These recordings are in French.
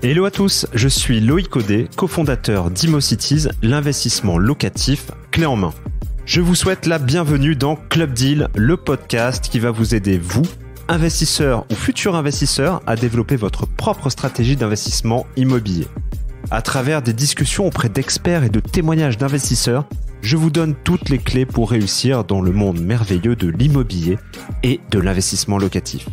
Hello à tous, je suis Loïc Odé, cofondateur d'Imocities, l'investissement locatif clé en main. Je vous souhaite la bienvenue dans Club Deal, le podcast qui va vous aider, vous, investisseurs ou futurs investisseurs, à développer votre propre stratégie d'investissement immobilier. À travers des discussions auprès d'experts et de témoignages d'investisseurs, je vous donne toutes les clés pour réussir dans le monde merveilleux de l'immobilier et de l'investissement locatif.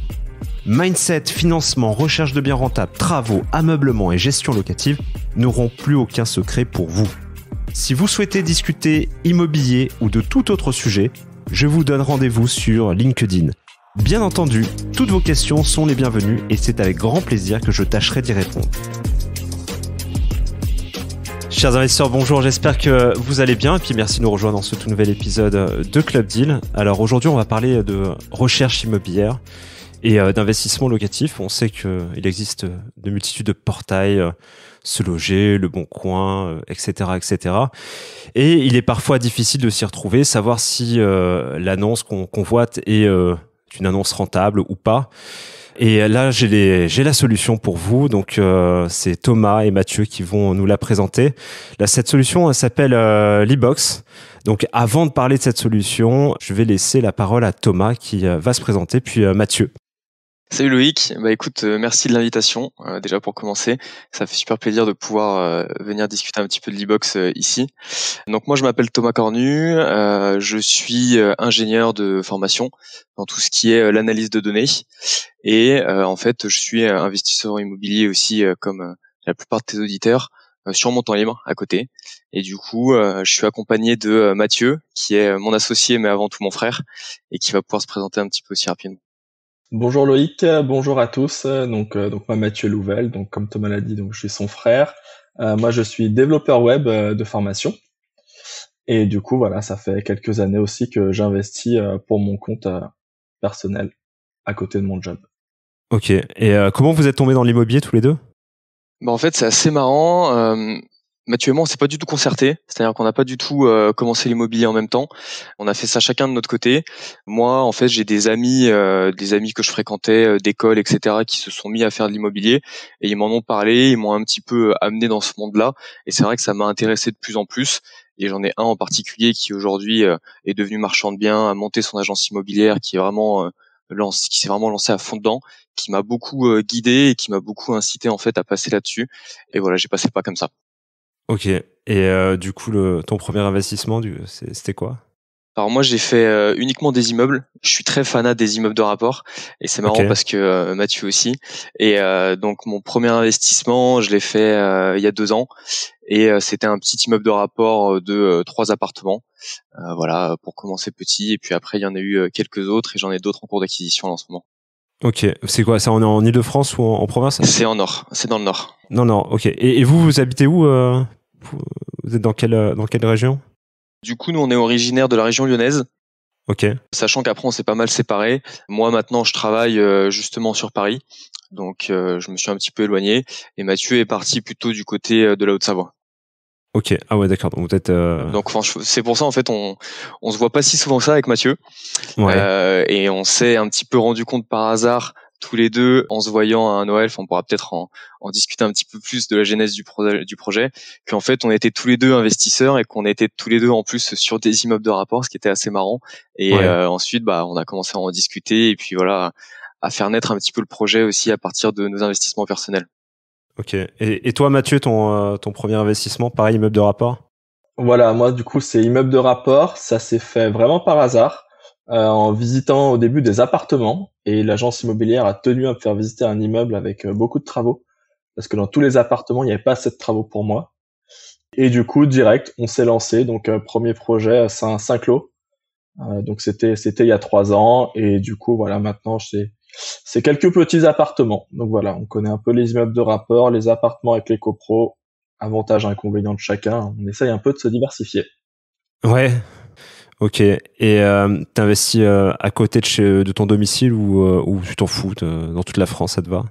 Mindset, financement, recherche de biens rentables, travaux, ameublement et gestion locative n'auront plus aucun secret pour vous. Si vous souhaitez discuter immobilier ou de tout autre sujet, je vous donne rendez-vous sur LinkedIn. Bien entendu, toutes vos questions sont les bienvenues et c'est avec grand plaisir que je tâcherai d'y répondre. Chers investisseurs, bonjour, j'espère que vous allez bien et puis merci de nous rejoindre dans ce tout nouvel épisode de Club Deal. Alors aujourd'hui on va parler de recherche immobilière et euh, d'investissement locatif. On sait qu'il euh, existe euh, de multitudes de portails, se loger, le bon coin, etc., etc. Et il est parfois difficile de s'y retrouver, savoir si l'annonce qu'on voit est une annonce rentable ou pas. Et là, j'ai la solution pour vous. Donc, c'est Thomas et Mathieu qui vont nous la présenter. Là, cette solution s'appelle euh, l'e-box. Donc, avant de parler de cette solution, je vais laisser la parole à Thomas qui va se présenter, puis Mathieu Salut Loïc, bah écoute, euh, merci de l'invitation euh, déjà pour commencer. Ça fait super plaisir de pouvoir euh, venir discuter un petit peu de l'e-box ici. Donc moi je m'appelle Thomas Cornu, je suis ingénieur de formation dans tout ce qui est l'analyse de données et en fait je suis investisseur immobilier aussi comme la plupart de tes auditeurs sur mon temps libre à côté. Et du coup, je suis accompagné de Mathieu, qui est mon associé, mais avant tout mon frère, et qui va pouvoir se présenter un petit peu aussi rapidement. Bonjour Loïc, euh, bonjour à tous. Euh, donc, euh, donc moi Mathieu Louvel, donc comme Thomas l'a dit, donc je suis son frère. moi je suis développeur web de formation. Et du coup voilà, ça fait quelques années aussi que j'investis pour mon compte personnel à côté de mon job. Ok. Et comment vous êtes tombés dans l'immobilier tous les deux bah en fait, c'est assez marrant. Mathieu et moi, on s'est pas du tout concerté, c'est-à-dire qu'on n'a pas du tout euh, commencé l'immobilier en même temps. On a fait ça chacun de notre côté. Moi, en fait, j'ai des amis, euh, des amis que je fréquentais euh, d'école, etc., qui se sont mis à faire de l'immobilier et ils m'en ont parlé, ils m'ont un petit peu euh, amené dans ce monde-là. Et c'est vrai que ça m'a intéressé de plus en plus. Et j'en ai un en particulier qui aujourd'hui est devenu marchand de biens, a monté son agence immobilière, qui est vraiment lance, qui s'est vraiment lancé à fond dedans, qui m'a beaucoup guidé et qui m'a beaucoup incité en fait à passer là-dessus. Et voilà, j'ai passé pas comme ça. Ok. Et euh, du coup, le, ton premier investissement, c'était quoi alors moi j'ai fait euh, uniquement des immeubles. Je suis très fanat des immeubles de rapport et c'est marrant parce que euh, Mathieu aussi. Et donc mon premier investissement, je l'ai fait il y a deux ans et c'était un petit immeuble de rapport de trois appartements. voilà pour commencer petit et puis après il y en a eu quelques autres et j'en ai d'autres en cours d'acquisition en ce moment. Ok, c'est quoi ça On est en Ile-de-France ou en, province C'est en Nord, c'est dans le Nord. Non, non, ok. Et, vous, vous habitez où euh, Vous êtes dans quelle, dans quelle région Du coup, nous, on est originaire de la région lyonnaise. Ok. Sachant qu'après, on s'est pas mal séparés. Moi, maintenant, je travaille euh, justement sur Paris. Donc, euh, je me suis un petit peu éloigné. Et Mathieu est parti plutôt du côté de la Haute-Savoie. Ok, ah ouais, d'accord. Donc peut-être. Euh, Donc c'est pour ça en fait, on on se voit pas si souvent que ça avec Mathieu, euh, et on s'est un petit peu rendu compte par hasard tous les deux en se voyant à un Noël. on pourra peut-être en, en, discuter un petit peu plus de la genèse du, projet, du projet. Qu'en fait, on était tous les deux investisseurs et qu'on était tous les deux en plus sur des immeubles de rapport, ce qui était assez marrant. Et euh, ensuite, bah, on a commencé à en discuter et puis voilà, à faire naître un petit peu le projet aussi à partir de nos investissements personnels. Ok. Et, toi, Mathieu, ton, euh, ton premier investissement, pareil, immeuble de rapport Voilà, moi, du coup, c'est immeuble de rapport. Ça s'est fait vraiment par hasard. Euh, en visitant au début des appartements et l'agence immobilière a tenu à me faire visiter un immeuble avec euh, beaucoup de travaux parce que dans tous les appartements il n'y avait pas assez de travaux pour moi et du coup direct on s'est lancé donc premier projet c'est un saint donc c'était c'était il y a trois ans et du coup voilà maintenant sais… C'est quelques petits appartements. Donc voilà, on connaît un peu les immeubles de rapport, les appartements avec les copros, avantages, inconvénients de chacun. On essaye un peu de se diversifier. Ouais. Ok. Et euh, t'investis euh, à côté de, ton domicile ou, euh, tu t'en fous dans toute la France, ça te va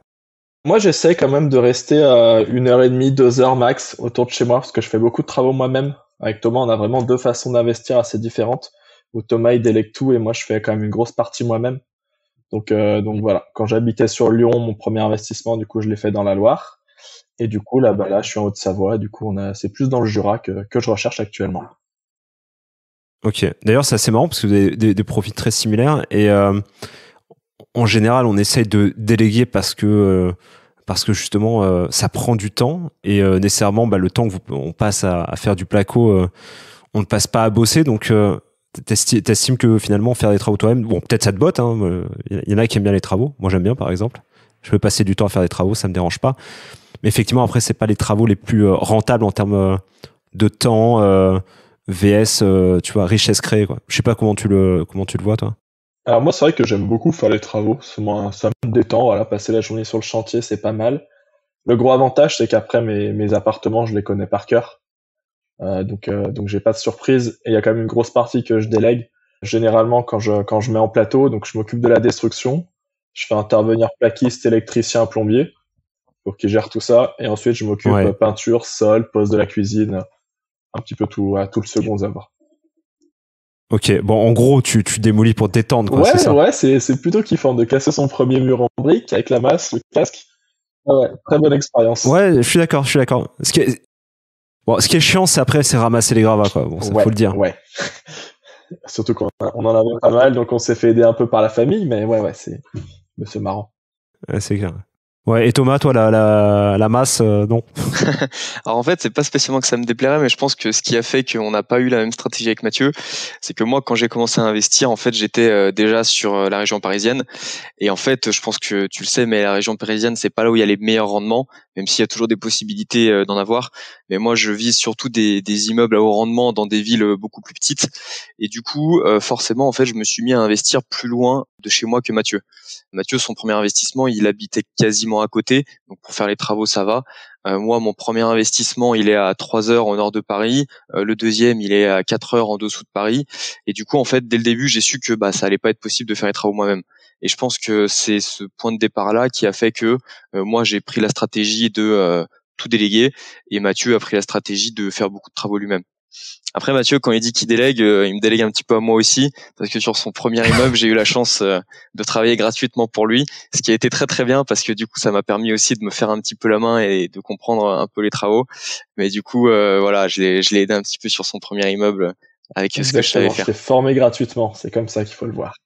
moi, j'essaie quand même de rester à une heure et demie, deux heures max autour de chez moi, parce que je fais beaucoup de travaux moi-même. Avec Thomas, on a vraiment deux façons d'investir assez différentes. Où Thomas, il délègue tout et moi, je fais quand même une grosse partie moi-même. Euh, donc, voilà, quand j'habitais sur Lyon, mon premier investissement, du coup, je l'ai fait dans la Loire. Et du coup, là, bah, là, je suis en Haute-Savoie. Du coup, on c'est plus dans le Jura que, je recherche actuellement. Ok. D'ailleurs, c'est assez marrant parce que des, profits très similaires. Et euh, en général, on essaye de déléguer parce que, euh, parce que justement, ça prend du temps. Et nécessairement, bah, le temps qu'on passe à, faire du placo, on ne passe pas à bosser. Donc, T'estimes que finalement faire des travaux toi-même, bon peut-être ça te botte, il hein, euh, y en a qui aiment bien les travaux, moi j'aime bien par exemple, je peux passer du temps à faire des travaux, ça me dérange pas, mais effectivement après c'est pas les travaux les plus euh, rentables en termes euh, de temps vs tu vois richesse créée Je sais pas comment tu le comment tu le vois toi. Alors moi c'est vrai que j'aime beaucoup faire les travaux, ça me détend, voilà passer la journée sur le chantier c'est pas mal. Le gros avantage c'est qu'après mes, mes appartements je les connais par cœur, euh, donc euh, donc j'ai pas de surprise et il y a quand même une grosse partie que je délègue. Généralement quand je quand je mets en plateau, donc je m'occupe de la destruction, je fais intervenir plaquiste, électricien, plombier pour qu'ils gèrent tout ça et ensuite je m'occupe de peinture, sol, poste de la cuisine, un petit peu tout à tout le second œuvre. Ok, bon, en gros, tu, tu démolis pour détendre. Quoi, ouais, ouais, c'est plutôt kiffant de casser son premier mur en brique avec la masse, le casque. Ouais, très bonne expérience. Ouais, je suis d'accord, je suis d'accord. Bon, ce qui est chiant, c'est après, c'est ramasser les gravats, quoi. Bon, ça faut le dire. Ouais. Surtout qu'on on en a pas mal, donc on s'est fait aider un peu par la famille, mais ouais, ouais, c'est, mais c'est marrant. c'est clair. Ouais, et Thomas, toi, la, la, la masse, euh, non. Alors en fait, c'est pas spécialement que ça me déplairait, mais je pense que ce qui a fait qu'on n'a pas eu la même stratégie avec Mathieu, c'est que moi, quand j'ai commencé à investir, en fait, j'étais euh, déjà sur euh, la région parisienne. Et en fait, je pense que tu le sais, mais la région parisienne, c'est pas là où il y a les meilleurs rendements, même s'il y a toujours des possibilités euh, d'en avoir. Mais moi, je vise surtout des, des, immeubles à haut rendement dans des villes beaucoup plus petites. Et du coup, forcément, en fait, je me suis mis à investir plus loin de chez moi que Mathieu. Mathieu, son premier investissement, il habitait quasiment à côté, donc pour faire les travaux ça va. Euh, moi, mon premier investissement, il est à 3 heures au nord de Paris. Euh, le deuxième, il est à 4 heures en dessous de Paris. Et du coup, en fait, dès le début, j'ai su que bah, ça allait pas être possible de faire les travaux moi-même. Et je pense que c'est ce point de départ-là qui a fait que euh, moi, j'ai pris la stratégie de tout déléguer et Mathieu a pris la stratégie de faire beaucoup de travaux lui-même. Après Mathieu, quand il dit qu'il délègue, euh, il me délègue un petit peu à moi aussi, parce que sur son premier immeuble, j'ai eu la chance euh, de travailler gratuitement pour lui, ce qui a été très très bien, parce que du coup, ça m'a permis aussi de me faire un petit peu la main et de comprendre un peu les travaux. Mais du coup, euh, voilà, je l'ai, je l'ai aidé un petit peu sur son premier immeuble avec ce que je savais faire. Je formé gratuitement, c'est comme ça qu'il faut le voir.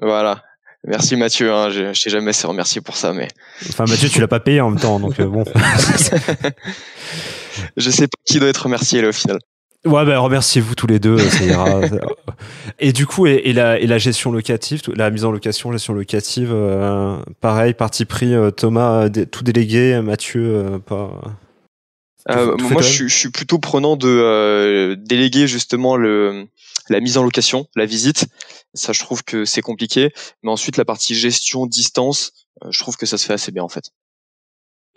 Voilà. Merci Mathieu, hein, je, ne t'ai jamais assez remercier pour ça, mais. Enfin Mathieu, tu l'as pas payé en même temps, donc bon. je sais pas qui doit être remercié là au final. Ouais, ben remerciez-vous tous les deux, ça ira. et du coup, et, la, gestion locative, la mise en location, gestion locative, euh, pareil, parti pris, euh, Thomas, euh, tout délégué, Mathieu, pas. moi, je, suis plutôt prenant de déléguer justement le, la mise en location, la visite. Ça, je trouve que c'est compliqué. Mais ensuite, la partie gestion, distance, je trouve que ça se fait assez bien en fait.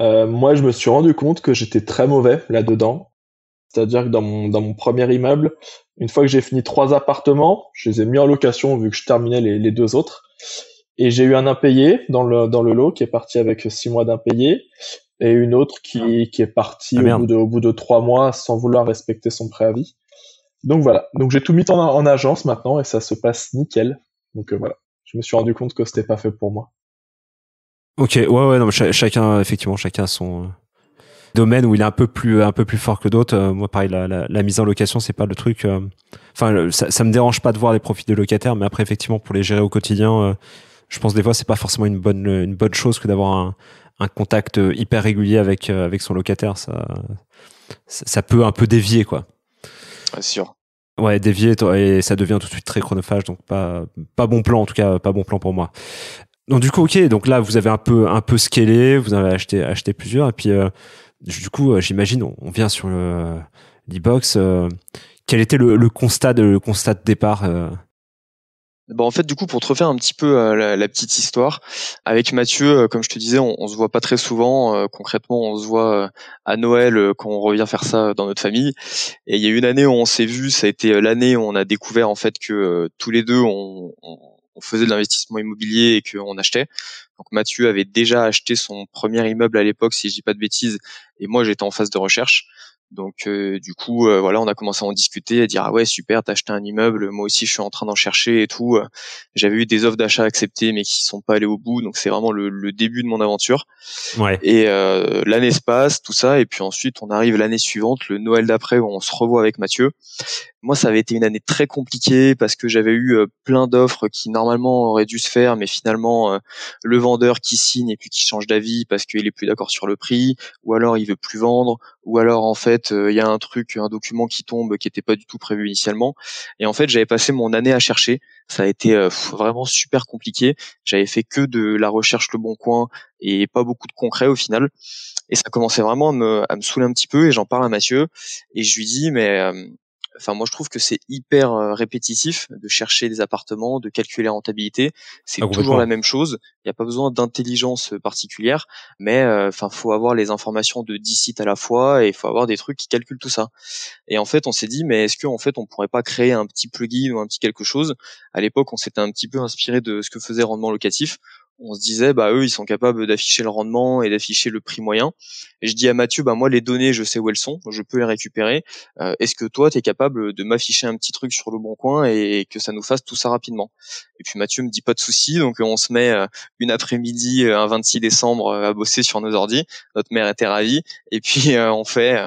Euh, moi, je me suis rendu compte que j'étais très mauvais là-dedans. C'est-à-dire que dans mon, dans mon premier immeuble, une fois que j'ai fini trois appartements, je les ai mis en location vu que je terminais les, deux autres. Et j'ai eu un impayé dans le, dans le lot qui est parti avec six mois d'impayé et une autre qui, ah. est partie ah, au, bout de, trois mois sans vouloir respecter son préavis. Donc voilà. Donc j'ai tout mis en, en, agence maintenant et ça se passe nickel. Donc euh, voilà. Je me suis rendu compte que c'était pas fait pour moi. Ok, ouais, ouais, non, chacun, effectivement, chacun a son euh, domaine où il est un peu plus, un peu plus fort que d'autres. Euh, moi, pareil, la, mise en location, c'est pas le truc. Euh, enfin, ça, me dérange pas de voir les profits des locataires, mais après, effectivement, pour les gérer au quotidien, je pense des fois, c'est pas forcément une bonne, une bonne chose que d'avoir un, contact hyper régulier avec, avec son locataire. Ça, ça peut un peu dévier, quoi. Bien sûr. Ouais, dévier et ça devient tout de suite très chronophage, donc pas, pas bon plan en tout cas, pas bon plan pour moi. Donc du coup, ok, donc là vous avez un peu un peu scalé, vous avez acheté acheté plusieurs et puis euh, du coup euh, j'imagine on, vient sur le box euh, quel était le, constat de le constat de départ eh Bon, en fait, du coup, pour te refaire un petit peu la, petite histoire, avec Mathieu, comme je te disais, on, on, se voit pas très souvent. concrètement, on se voit à Noël quand on revient faire ça dans notre famille. Et il y a une année où on s'est vu, ça a été l'année où on a découvert en fait que tous les deux ont on, on faisait de l'investissement immobilier et qu'on achetait. Donc Mathieu avait déjà acheté son premier immeuble à l'époque, si je dis pas de bêtises, et moi j'étais en phase de recherche. Donc euh, du coup, euh, voilà, on a commencé à en discuter, à dire ah ouais super, t'as acheté un immeuble, moi aussi je suis en train d'en chercher et tout. J'avais eu des offres d'achat acceptées mais qui sont pas allées au bout, donc c'est vraiment le, début de mon aventure. Et euh, l'année se passe, tout ça, et puis ensuite on arrive l'année suivante, le Noël d'après où on se revoit avec Mathieu. Moi, ça avait été une année très compliquée parce que j'avais eu plein d'offres qui normalement auraient dû se faire, mais finalement le vendeur qui signe et puis qui change d'avis parce qu'il est plus d'accord sur le prix, ou alors il veut plus vendre, ou alors en fait euh, il y a un truc, un document qui tombe qui n'était pas du tout prévu initialement. Et en fait, j'avais passé mon année à chercher. Ça a été euh, vraiment super compliqué. J'avais fait que de la recherche le bon coin et pas beaucoup de concret au final. Et ça commençait vraiment à me, à saouler un petit peu. Et j'en parle à Mathieu et je lui dis mais euh, Enfin, moi, je trouve que c'est hyper euh, répétitif de chercher des appartements, de calculer la rentabilité. C'est ah, toujours la même chose. Il n'y a pas besoin d'intelligence euh, particulière, mais euh, enfin, faut avoir les informations de 10 sites à la fois et il faut avoir des trucs qui calculent tout ça. Et en fait, on s'est dit, mais est-ce qu'en fait, on pourrait pas créer un petit plugin ou un petit quelque chose À l'époque, on s'était un petit peu inspiré de ce que faisait Rendement Locatif on se disait bah eux ils sont capables d'afficher le rendement et d'afficher le prix moyen et je dis à Mathieu bah moi les données je sais où elles sont je peux les récupérer euh, est-ce que toi tu es capable de m'afficher un petit truc sur le bon coin et, que ça nous fasse tout ça rapidement et puis Mathieu me dit pas de souci donc on se met euh, une après-midi euh, un 26 décembre à bosser sur nos ordi notre mère était ravie et puis on fait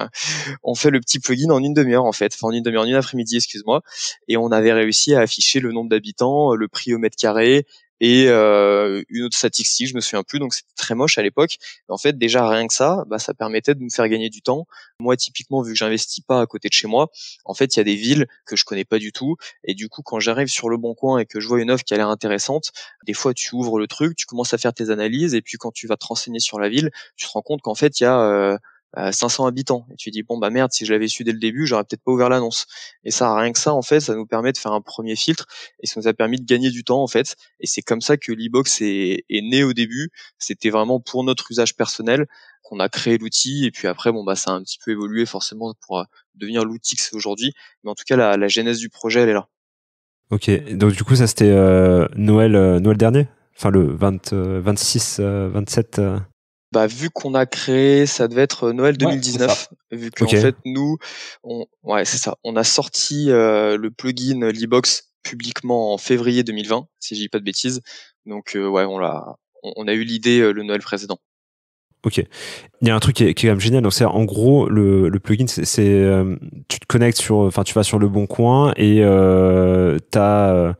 on fait le petit plugin en une demi-heure en fait enfin en une demi-heure en une après-midi excuse-moi et on avait réussi à afficher le nombre d'habitants le prix au mètre carré et euh, une autre statistique, je me souviens plus, donc c'était très moche à l'époque. En fait, déjà rien que ça, bah, ça permettait de me faire gagner du temps. Moi, typiquement, vu que j'investis pas à côté de chez moi, en fait, il y a des villes que je connais pas du tout, et du coup, quand j'arrive sur le bon coin et que je vois une offre qui a l'air intéressante, des fois, tu ouvres le truc, tu commences à faire tes analyses, et puis quand tu vas te renseigner sur la ville, tu te rends compte qu'en fait, il y a euh, 500 habitants. Et tu dis bon bah merde, si je l'avais su dès le début, j'aurais peut-être pas ouvert l'annonce. Et ça, rien que ça en fait, ça nous permet de faire un premier filtre et ça nous a permis de gagner du temps en fait. Et c'est comme ça que l'e-box est, est né au début. C'était vraiment pour notre usage personnel qu'on a créé l'outil et puis après bon bah ça a un petit peu évolué forcément pour euh, devenir l'outil que c'est aujourd'hui. Mais en tout cas la, la genèse du projet elle est là. Ok, donc du coup ça c'était euh, Noël euh, Noël dernier, enfin le 20, 26 27 bah, vu qu'on a créé, ça devait être euh, Noël 2019, vu qu'en fait nous, on, ouais c'est ça, on a sorti euh, le plugin Libox publiquement en février 2020, si je dis pas de bêtises. Donc euh, ouais, on l'a, on, a eu l'idée le Noël précédent. Ok. Il y a un truc qui est, quand même génial. Donc, c'est en gros le, plugin, c'est tu te connectes sur, enfin tu vas sur le bon coin et tu as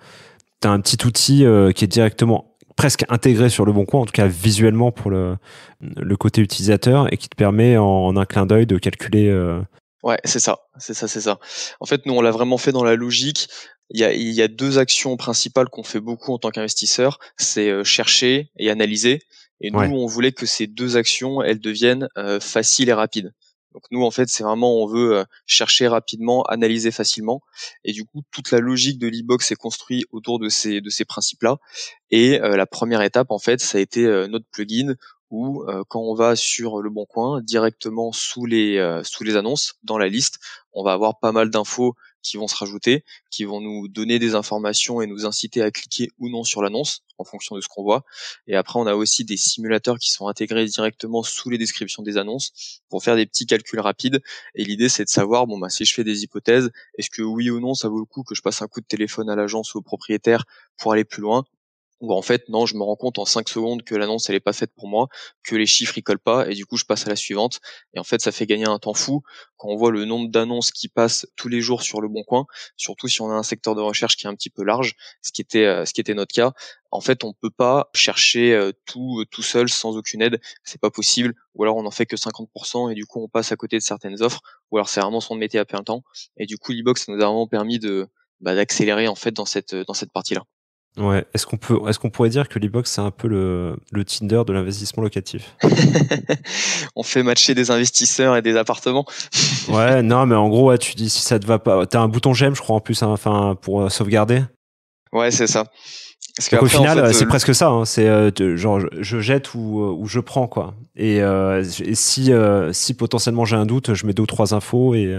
un petit outil qui est directement presque intégré sur le bon coin, en tout cas visuellement pour le, le côté utilisateur, et qui te permet en, un clin d'œil de calculer. Euh, ouais, c'est ça, c'est ça, c'est ça. En fait, nous, on l'a vraiment fait dans la logique. Il y a, il y a deux actions principales qu'on fait beaucoup en tant qu'investisseur, c'est euh, chercher et analyser. Et nous, on voulait que ces deux actions, elles deviennent euh, faciles et rapides. Donc nous, en fait, c'est vraiment, on veut euh, chercher rapidement, analyser facilement. Et du coup, toute la logique de l'e-box est construite autour de ces, de ces principes-là. Et euh, la première étape, en fait, ça a été euh, notre plugin où quand on va sur le bon coin, directement sous les, sous les annonces, dans la liste, on va avoir pas mal d'infos qui vont se rajouter, qui vont nous donner des informations et nous inciter à cliquer ou non sur l'annonce en fonction de ce qu'on voit. Et après, on a aussi des simulateurs qui sont intégrés directement sous les descriptions des annonces pour faire des petits calculs rapides. Et l'idée, c'est de savoir, bon, bah, si je fais des hypothèses, est-ce que oui ou non, ça vaut le coup que je passe un coup de téléphone à l'agence ou au propriétaire pour aller plus loin où en fait non je me rends compte en 5 secondes que l'annonce elle est pas faite pour moi que les chiffres ils collent pas et du coup je passe à la suivante et en fait ça fait gagner un temps fou quand on voit le nombre d'annonces qui passent tous les jours sur le bon coin surtout si on a un secteur de recherche qui est un petit peu large ce qui était euh, ce qui était notre cas en fait on peut pas chercher euh, tout euh, tout seul sans aucune aide c'est pas possible ou alors on en fait que 50% et du coup on passe à côté de certaines offres ou alors c'est vraiment son métier à perdre temps et du coup l'e-box nous a vraiment permis de bah, d'accélérer en fait dans cette dans cette partie là Ouais. Est-ce qu'on peut, est-ce qu'on pourrait dire que l'e-box c'est un peu le, le Tinder de l'investissement locatif On fait matcher des investisseurs et des appartements. ouais, non, mais en gros, tu dis si ça te va pas, t'as un bouton j'aime, je crois en plus, hein, enfin pour euh, sauvegarder. Ouais, c'est ça. Parce au final, euh, c'est euh, presque ça. Hein, c'est genre je, jette ou, ou, je prends quoi. Et, si si potentiellement j'ai un doute, je mets deux ou trois infos et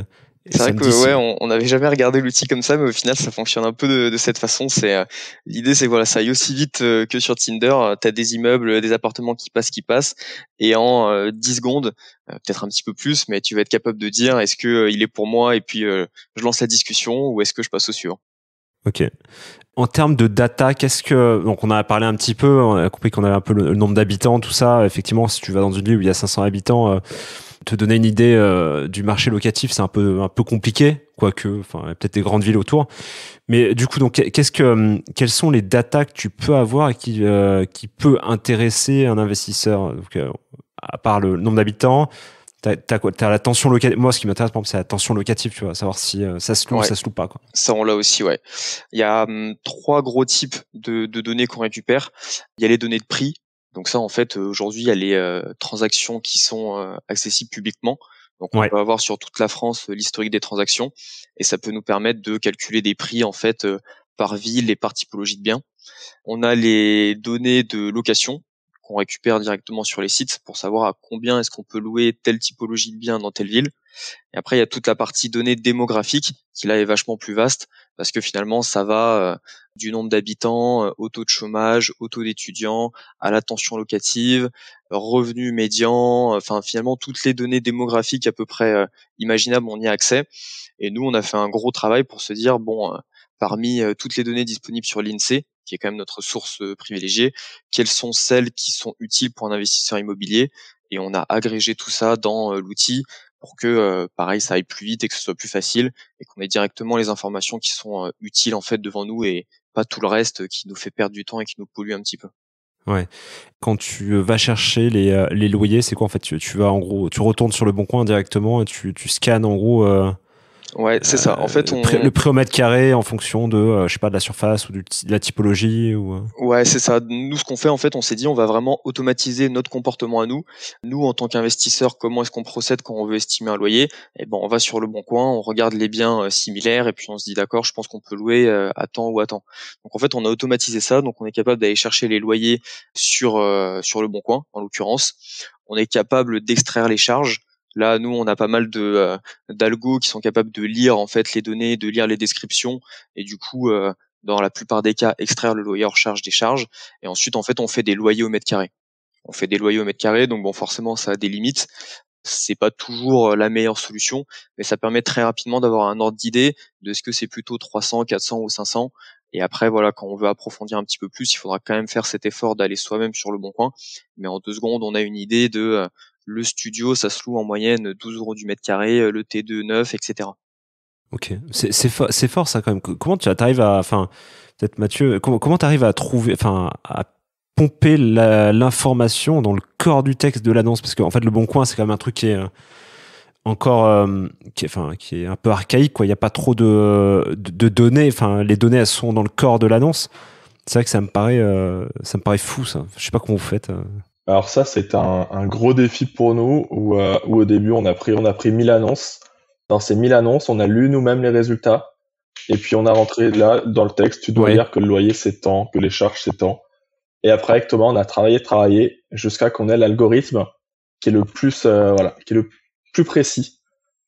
c'est vrai que ouais, on n'avait jamais regardé l'outil comme ça, mais au final, ça fonctionne un peu de, cette façon. C'est euh, l'idée, c'est que voilà, ça aille aussi vite euh, que sur Tinder. Euh, t'as des immeubles, des appartements qui passent, qui passent, et en 10 secondes, peut-être un petit peu plus, mais tu vas être capable de dire est-ce que il est pour moi et puis je lance la discussion ou est-ce que je passe au suivant. Ok. En termes de data, qu'est-ce que donc on a parlé un petit peu, on a compris qu'on avait un peu le, le nombre d'habitants, tout ça. Effectivement, si tu vas dans une ville où il y a 500 habitants te donner une idée euh, du marché locatif, c'est un peu un peu compliqué, quoique, enfin, peut-être des grandes villes autour. Mais du coup, donc, qu'est-ce que, euh, quels sont les datas que tu peux avoir et qui euh, qui peut intéresser un investisseur donc, À part le nombre d'habitants, t'as as, T'as la tension locative. Moi, ce qui m'intéresse, c'est la tension locative, tu vois, savoir si ça se loue ou ça se loue pas. Ça, on l'a aussi, ouais. Il y a hum, trois gros types de, de données qu'on récupère. Il y a les données de prix, donc ça, en fait, euh, aujourd'hui, il y a les euh, transactions qui sont euh, accessibles publiquement. Donc on va peut avoir sur toute la France l'historique des transactions et ça peut nous permettre de calculer des prix en fait par ville et par typologie de biens. On a les données de location qu'on récupère directement sur les sites pour savoir à combien est-ce qu'on peut louer telle typologie de biens dans telle ville. Et après, il y a toute la partie données démographiques qui là est vachement plus vaste parce que finalement, ça va euh, du nombre d'habitants, euh, au taux de chômage, au taux d'étudiants, à l'attention locative, revenus médians, euh, enfin finalement toutes les données démographiques à peu près imaginables, on y a accès. Et nous, on a fait un gros travail pour se dire bon, parmi euh, toutes les données disponibles sur l'INSEE, qui est quand même notre source euh, privilégiée, quelles sont celles qui sont utiles pour un investisseur immobilier. Et on a agrégé tout ça dans euh, l'outil pour que, pareil, ça aille plus vite et que ce soit plus facile et qu'on ait directement les informations qui sont utiles en fait devant nous et pas tout le reste qui nous fait perdre du temps et qui nous pollue un petit peu. Ouais. Quand tu vas chercher les, loyers, c'est quoi en fait tu, vas en gros, tu retournes sur le bon coin directement et tu, tu scannes en gros Ouais, c'est ça. En fait, euh, on... le prix au mètre carré en fonction de, euh, je sais pas, de la surface ou de la typologie ou. Euh. Ouais, c'est ça. Nous, ce qu'on fait, en fait, on s'est dit, on va vraiment automatiser notre comportement à nous. Nous, en tant qu'investisseurs, comment est-ce qu'on procède quand on veut estimer un loyer Et eh ben, on va sur le bon coin, on regarde les biens similaires et puis on se dit, d'accord, je pense qu'on peut louer à temps ou à temps. Donc, en fait, on a automatisé ça. Donc, on est capable d'aller chercher les loyers sur sur le bon coin, en l'occurrence on est capable d'extraire les charges. Là, nous, on a pas mal de euh, qui sont capables de lire en fait les données, de lire les descriptions, et du coup, euh, dans la plupart des cas, extraire le loyer hors charge des charges. Et ensuite, en fait, on fait des loyers au mètre carré. On fait des loyers au mètre carré, donc bon, forcément, ça a des limites. C'est pas toujours euh, la meilleure solution, mais ça permet très rapidement d'avoir un ordre d'idée de ce que c'est plutôt 300, 400 ou 500. Et après, voilà, quand on veut approfondir un petit peu plus, il faudra quand même faire cet effort d'aller soi-même sur le bon coin. Mais en deux secondes, on a une idée de le studio, ça se loue en moyenne 12 euros du mètre carré, euh, le T2 9, etc. Ok, c'est fort, fort ça quand même. Comment tu arrives à, enfin, peut-être Mathieu, comment comment arrives à trouver, enfin, à pomper l'information dans le corps du texte de l'annonce Parce qu'en fait, le Bon Coin, c'est quand même un truc qui est euh, encore, euh, qui est, enfin, qui est un peu archaïque. Quoi. Il n'y a pas trop de, de, données. Enfin, les données, elles sont dans le corps de l'annonce. C'est vrai que ça me paraît, ça me paraît fou ça. Je sais pas comment vous faites. Alors ça, c'est un, gros défi pour nous euh, où, au début, on a pris, on a pris 1000 annonces. Dans ces 1000 annonces, on a lu nous-mêmes les résultats. Et puis, on a rentré là, dans le texte, tu dois dire que le loyer, s'étend, que les charges, s'étend. Et après, exactement, on a travaillé, travaillé jusqu'à qu'on ait l'algorithme qui est le plus, euh, voilà, qui est le plus précis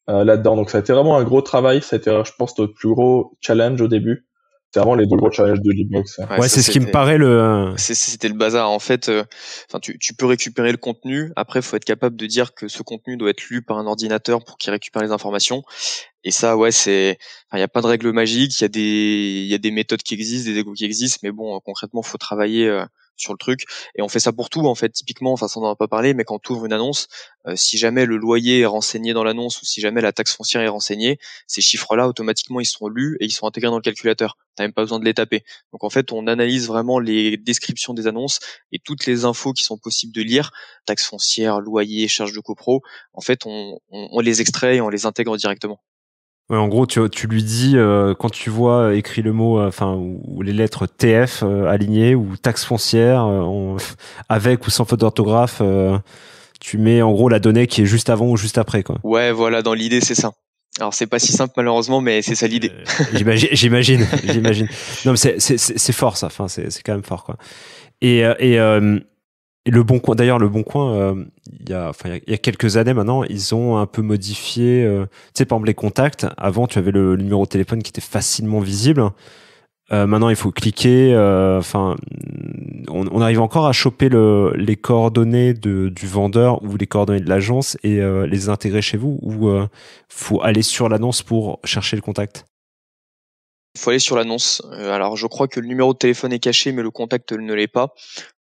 euh, là-dedans. Donc, ça a été vraiment un gros travail. été, je pense, notre plus gros challenge au début. C'est les Ouais, c'est ce qui me paraît le. C'était le bazar. En fait, euh, enfin, tu, peux récupérer le contenu. Après, faut être capable de dire que ce contenu doit être lu par un ordinateur pour qu'il récupère les informations. Et ça, ouais, c'est. Il n'y a pas de règle magique. Il y a des, il y a des méthodes qui existent, des égos qui existent. Mais bon, euh, concrètement, faut travailler. Euh, sur le truc. Et on fait ça pour tout en fait. Typiquement, enfin ça on n'en a pas parlé, mais quand tu ouvres une annonce, euh, si jamais le loyer est renseigné dans l'annonce ou si jamais la taxe foncière est renseignée, ces chiffres-là automatiquement ils sont lus et ils sont intégrés dans le calculateur. T'as même pas besoin de les taper. Donc en fait, on analyse vraiment les descriptions des annonces et toutes les infos qui sont possibles de lire, taxe foncière, loyer, charges de copro. En fait, on les extrait et on les intègre directement. Ouais, en gros, tu, tu lui dis, euh, quand tu vois écrit le mot, euh, enfin, ou les lettres TF euh, alignées, ou taxe foncière, avec ou sans faute d'orthographe, tu mets en gros la donnée qui est juste avant ou juste après, quoi. Ouais, voilà, dans l'idée, c'est ça. Alors, c'est pas si simple, malheureusement, mais c'est ça l'idée. j'imagine, j'imagine. Non, mais c'est fort, ça. Enfin, c'est quand même fort, quoi. Et, et le Bon Coin, d'ailleurs, le Bon Coin, euh, il y, a quelques années maintenant, ils ont un peu modifié. Euh, tu sais, par exemple, les contacts. Avant, tu avais le, numéro de téléphone qui était facilement visible. Euh, maintenant, il faut cliquer. Enfin, on, arrive encore à choper les coordonnées du vendeur ou les coordonnées de l'agence et les intégrer chez vous. Ou faut aller sur l'annonce pour chercher le contact. Il faut aller sur l'annonce. alors, je crois que le numéro de téléphone est caché, mais le contact ne l'est pas.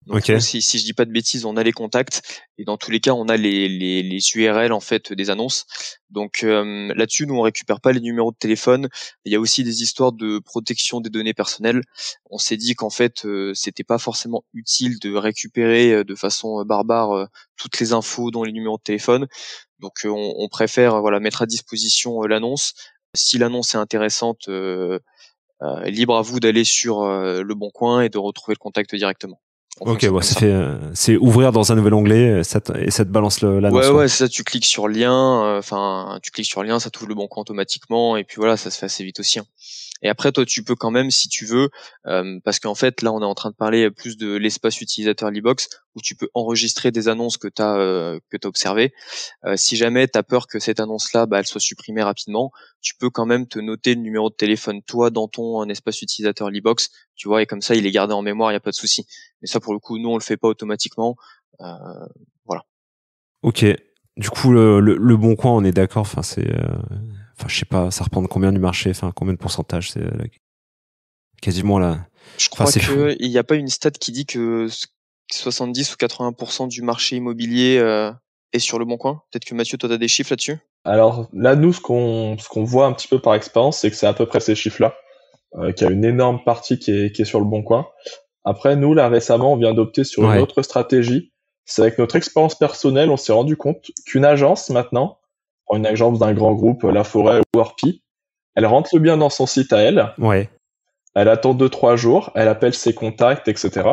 Donc, si, si je dis pas de bêtises, on a les contacts et dans tous les cas, on a les, les, URL en fait des annonces. Donc euh, là-dessus, nous on récupère pas les numéros de téléphone. Il y a aussi des histoires de protection des données personnelles. On s'est dit qu'en fait, euh, c'était pas forcément utile de récupérer euh, de façon barbare toutes les infos, dont les numéros de téléphone. Donc on, on, préfère voilà mettre à disposition l'annonce. Si l'annonce est intéressante. libre à vous d'aller sur le bon coin et de retrouver le contact directement. Ok, ouais, ça, bah, euh, c'est ouvrir dans un nouvel onglet et ça te, et ça balance le, la. Ouais, ouais, ça, tu cliques sur lien, euh, enfin, tu cliques sur lien, ça t'ouvre le bon coin automatiquement et puis voilà, ça se fait assez vite aussi. Hein. Et après, toi, tu peux quand même, si tu veux, euh, parce qu'en fait, là, on est en train de parler plus de l'espace utilisateur Libox, où tu peux enregistrer des annonces que tu as, euh, as observées. Euh, si jamais tu as peur que cette annonce-là, bah, elle soit supprimée rapidement, tu peux quand même te noter le numéro de téléphone, toi, dans ton espace utilisateur Libox, tu vois, et comme ça, il est gardé en mémoire, il n'y a pas de souci. Mais ça, pour le coup, nous, on le fait pas automatiquement. Euh, voilà. Ok. Du coup, le, le, le bon coin, on est d'accord. Enfin, c'est Enfin, je sais pas, ça reprend combien du marché, enfin, combien de pourcentage c'est euh, quasiment là. Je crois que il n'y a pas une stat qui dit que 70 ou 80% du marché immobilier euh, est sur le bon coin. Peut-être que Mathieu, toi, tu as des chiffres là-dessus Alors là, nous, ce qu'on ce qu'on voit un petit peu par expérience, c'est que c'est à peu près ces chiffres-là, euh, qu'il y a une énorme partie qui est, qui est sur le bon coin. Après, nous, là, récemment, on vient d'opter sur une autre stratégie. C'est avec notre expérience personnelle, on s'est rendu compte qu'une agence, maintenant, prend une agence d'un grand groupe, La Forêt ou Orpi. Elle rentre le bien dans son site à elle. Elle attend 2-3 jours, elle appelle ses contacts, etc.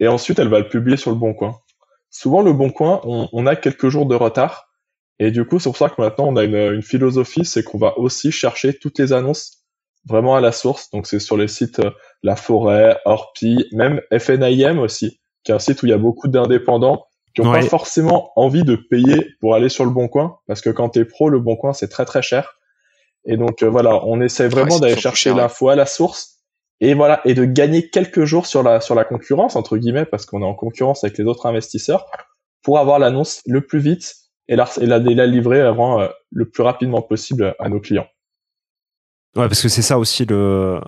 Et ensuite, elle va le publier sur le Bon Coin. Souvent, le Bon Coin, on, a quelques jours de retard. Et du coup, c'est pour ça que maintenant, on a une, une philosophie, c'est qu'on va aussi chercher toutes les annonces vraiment à la source. Donc, c'est sur les sites euh, La Forêt, Orpi, même FNIM aussi, qui est un site où il y a beaucoup d'indépendants qui n'ont pas forcément envie de payer pour aller sur le bon coin, parce que quand tu es pro, le bon coin, c'est très très cher. Et donc euh, voilà, on essaie vraiment d'aller chercher l'info à la source et voilà et de gagner quelques jours sur la sur la concurrence entre guillemets parce qu'on est en concurrence avec les autres investisseurs pour avoir l'annonce le plus vite et la la, livrer avant euh, le plus rapidement possible à nos clients. Ouais, parce que c'est ça aussi le,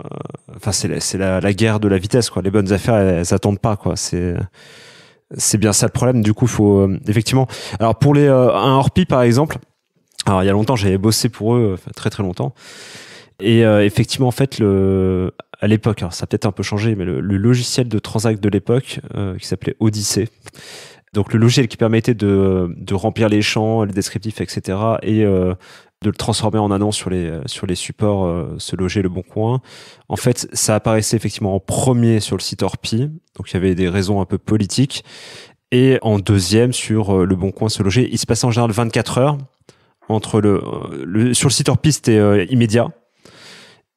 enfin c'est la, guerre de la vitesse quoi. Les bonnes affaires, elles, elles pas quoi. C'est c'est bien ça le problème. Du coup, faut euh, effectivement. Alors pour les euh, un Orpi par exemple, alors il y a longtemps, j'avais bossé pour eux, très très longtemps. Et euh, effectivement, en fait, le à l'époque, ça a peut-être un peu changé, mais le, logiciel de transact de l'époque qui s'appelait Odyssey. Donc le logiciel qui permettait de, de remplir les champs, les descriptifs, etc. et de le transformer en annonce sur les, sur les supports euh, Se Loger, Le Bon Coin. En fait, ça apparaissait effectivement en premier sur le site Orpi, donc il y avait des raisons un peu politiques, et en deuxième sur euh, Le Bon Coin, Se Loger. Il se passait en général 24 heures entre euh, le, sur le site Orpi, c'était immédiat.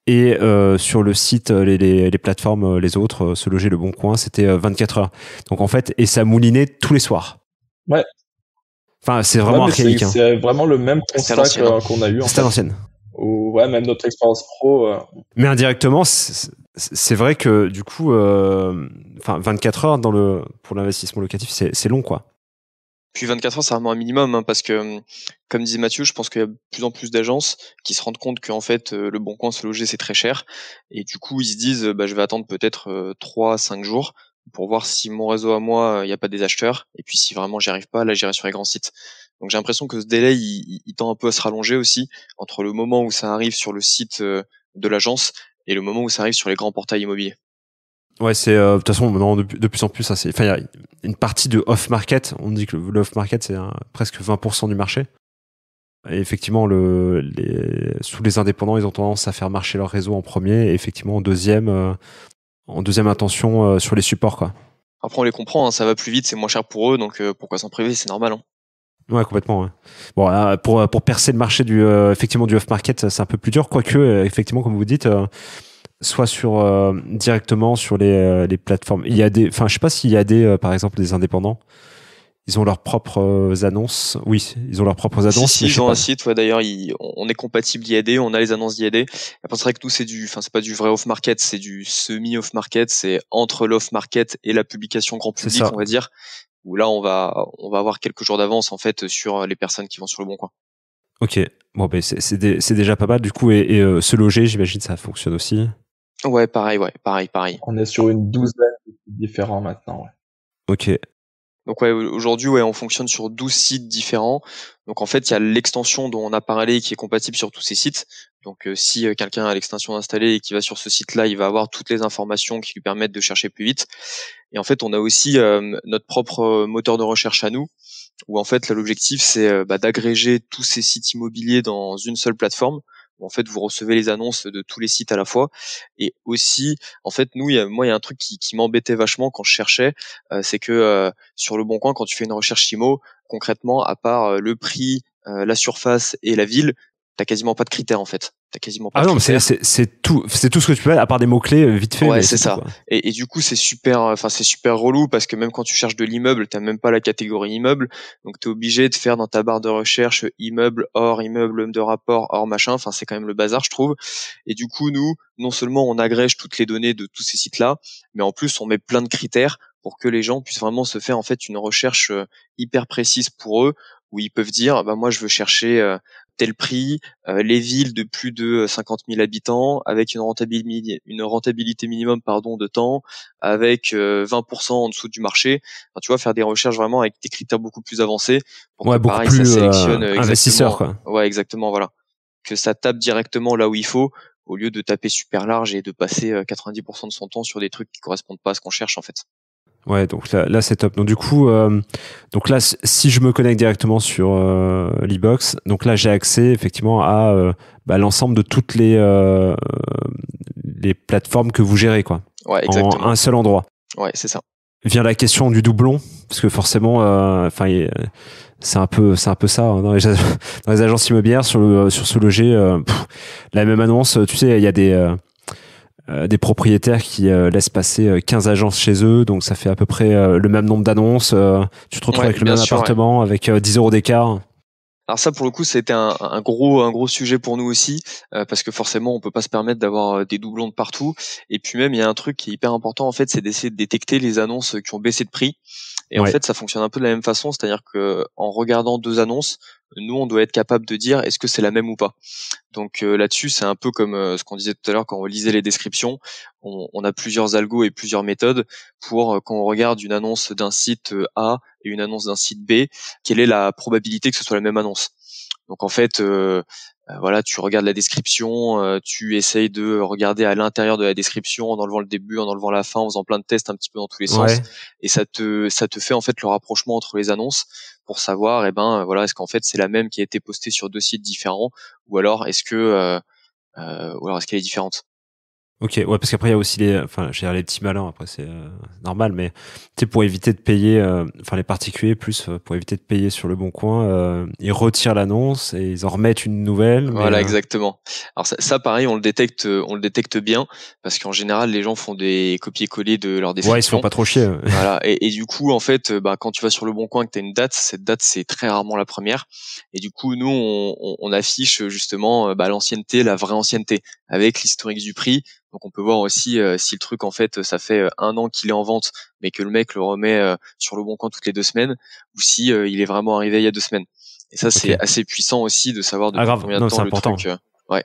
Et sur le site, les, les, plateformes, les autres, se loger le bon coin, c'était 24 heures. Donc en fait, et ça moulinait tous les soirs. Ouais, Enfin, c'est vraiment archaïque. C'est vraiment le même constat hein. qu'on a eu. en à l'ancienne. Ouais, même notre expérience pro. Euh. Mais indirectement, c'est vrai que du coup, euh, 24 heures dans le, pour l'investissement locatif, c'est long, quoi. Puis 24 heures, c'est vraiment un minimum, hein, parce que, comme disait Mathieu, je pense qu'il y a de plus en plus d'agences qui se rendent compte qu'en fait, euh, le bon coin se loger, c'est très cher. Et du coup, ils se disent, bah, je vais attendre peut-être 3-5 euh, jours pour voir si mon réseau à moi, euh, il n'y a pas des acheteurs. Et puis si vraiment n'y arrive pas, là j'irai sur les grands sites. Donc j'ai l'impression que ce délai, il, tend un peu à se rallonger aussi entre le moment où ça arrive sur le site euh, de l'agence et le moment où ça arrive sur les grands portails immobiliers. Ouais, c'est euh, de toute façon de, plus en plus ça enfin il y a une partie de off market, on dit que l'off market c'est presque 20 du marché. Et effectivement sous les indépendants, ils ont tendance à faire marcher leur réseau en premier et effectivement en deuxième en deuxième intention euh, sur les supports quoi. Après on les comprend, hein, ça va plus vite, c'est moins cher pour eux, donc euh, pourquoi s'en priver, c'est normal. Hein. Ouais, complètement. Ouais. Bon, euh, pour, pour percer le marché du effectivement du off market, c'est un peu plus dur, quoique effectivement, comme vous dites, soit sur directement sur les, les plateformes. Il y a des, enfin, je sais pas s'il y a des, par exemple, des indépendants ils ont leurs propres euh, annonces. Oui, ils ont leurs propres annonces. Si, ils ont un site. d'ailleurs, on est compatible IAD, on a les annonces IAD. Après, c'est vrai que tout, c'est du, enfin, c'est pas du vrai off market, c'est du semi off market. C'est entre l'off market et la publication grand public, on va dire. Où là, on va, on va avoir quelques jours d'avance en fait sur les personnes qui vont sur le bon coin. Ok, bon, ben, c'est déjà pas mal du coup. Et, euh, se loger, j'imagine, ça fonctionne aussi. Ouais, pareil, ouais, pareil, pareil. On est sur une douzaine de différents maintenant. Ok, donc ouais, aujourd'hui, ouais, on fonctionne sur 12 sites différents. Donc en fait, il y a l'extension dont on a parlé qui est compatible sur tous ces sites. Donc euh, si euh, quelqu'un a l'extension installée et qui va sur ce site-là, il va avoir toutes les informations qui lui permettent de chercher plus vite. Et en fait, on a aussi euh, notre propre moteur de recherche à nous, où en fait l'objectif c'est bah, d'agréger tous ces sites immobiliers dans une seule plateforme en fait vous recevez les annonces de tous les sites à la fois. Et aussi, en fait, nous, moi, il y a un truc qui, m'embêtait vachement quand je cherchais, euh, c'est que euh, sur le Bon Coin, quand tu fais une recherche Chimo concrètement, à part euh, le prix, la surface et la ville, t'as quasiment pas de critères en fait. T'as quasiment pas. Ah non, mais c'est tout, c'est tout ce que tu peux, à part des mots clés euh, vite fait. Ouais, c'est ça. et, du coup, c'est super, euh, enfin c'est super relou parce que même quand tu cherches de l'immeuble, t'as même pas la catégorie immeuble, donc t'es obligé de faire dans ta barre de recherche euh, immeuble hors immeuble de rapport hors machin. Enfin, c'est quand même le bazar, je trouve. Et du coup, nous, non seulement on agrège toutes les données de tous ces sites là, mais en plus on met plein de critères pour que les gens puissent vraiment se faire en fait une recherche hyper précise pour eux où ils peuvent dire bah moi je veux chercher le prix, euh, les villes de plus de 50 euh, 000 habitants avec une rentabilité, une rentabilité minimum pardon de temps, avec 20% euh, en dessous du marché. tu vois, faire des recherches vraiment avec des critères beaucoup plus avancés pour ouais, que ça sélectionne Ouais, exactement, voilà. Que ça tape directement là où il faut au lieu de taper super large et de passer 90% de son temps sur des trucs qui correspondent pas à ce qu'on cherche en fait. Ouais, donc là, c'est top. Donc du coup, euh, donc là, si je me connecte directement sur euh, l'e-box, donc là j'ai accès effectivement à euh, bah, l'ensemble de toutes les les plateformes que vous gérez, quoi. Ouais, exactement. En un seul endroit. Ouais, c'est ça. Vient la question du doublon, parce que forcément, enfin, c'est un peu, c'est un peu ça. Hein. dans, les, agences immobilières, sur le, sur ce loger, la même annonce, tu sais, il y a des euh, des propriétaires qui euh, laissent passer 15 euh, agences chez eux, donc ça fait à peu près le même nombre d'annonces. tu te retrouves avec le même appartement, avec 10 euros d'écart. Alors ça, pour le coup, c'était un, gros, un gros sujet pour nous aussi, parce que forcément, on peut pas se permettre d'avoir des doublons de partout. Et puis même, il y a un truc qui est hyper important en fait, c'est d'essayer de détecter les annonces qui ont baissé de prix. Et en fait, ça fonctionne un peu de la même façon, c'est-à-dire que en regardant deux annonces, nous, on doit être capable de dire est-ce que c'est la même ou pas. Donc euh, là-dessus, c'est un peu comme euh, ce qu'on disait tout à l'heure quand on lisait les descriptions. On, a plusieurs algos et plusieurs méthodes pour qu'on euh, quand on regarde une annonce d'un site A et une annonce d'un site B, quelle est la probabilité que ce soit la même annonce. Donc en fait, euh, voilà, tu regardes la description, euh, tu essayes de regarder à l'intérieur de la description en enlevant le début, en enlevant la fin, en faisant plein de tests un petit peu dans tous les sens, et ça te ça te fait en fait le rapprochement entre les annonces pour savoir, eh ben euh, voilà, est-ce qu'en fait c'est la même qui a été postée sur deux sites différents, ou alors est-ce que euh, ou alors est-ce qu'elle est différente Ok, ouais, parce qu'après, il y a aussi les, enfin, j'ai les petits malins, après, c'est euh, normal, mais tu pour éviter de payer, euh, enfin, les particuliers, plus euh, pour éviter de payer sur le bon coin, ils retirent l'annonce et ils en remettent une nouvelle. voilà, exactement. Alors, ça, pareil, on le détecte, on le détecte bien, parce qu'en général, les gens font des copier-coller de leurs description. Ouais, ils se font pas trop chier. voilà, et, du coup, en fait, bah, quand tu vas sur le bon coin que tu as une date, cette date, c'est très rarement la première. Et du coup, nous, on, affiche justement bah, l'ancienneté, la vraie ancienneté, avec l'historique du prix donc on peut voir aussi euh, si le truc en fait ça fait euh, un an qu'il est en vente, mais que le mec le remet euh, sur le bon coin toutes les deux semaines, ou si il est vraiment arrivé il y a deux semaines. Et ça c'est assez puissant aussi de savoir ah, de combien de temps le truc. ouais.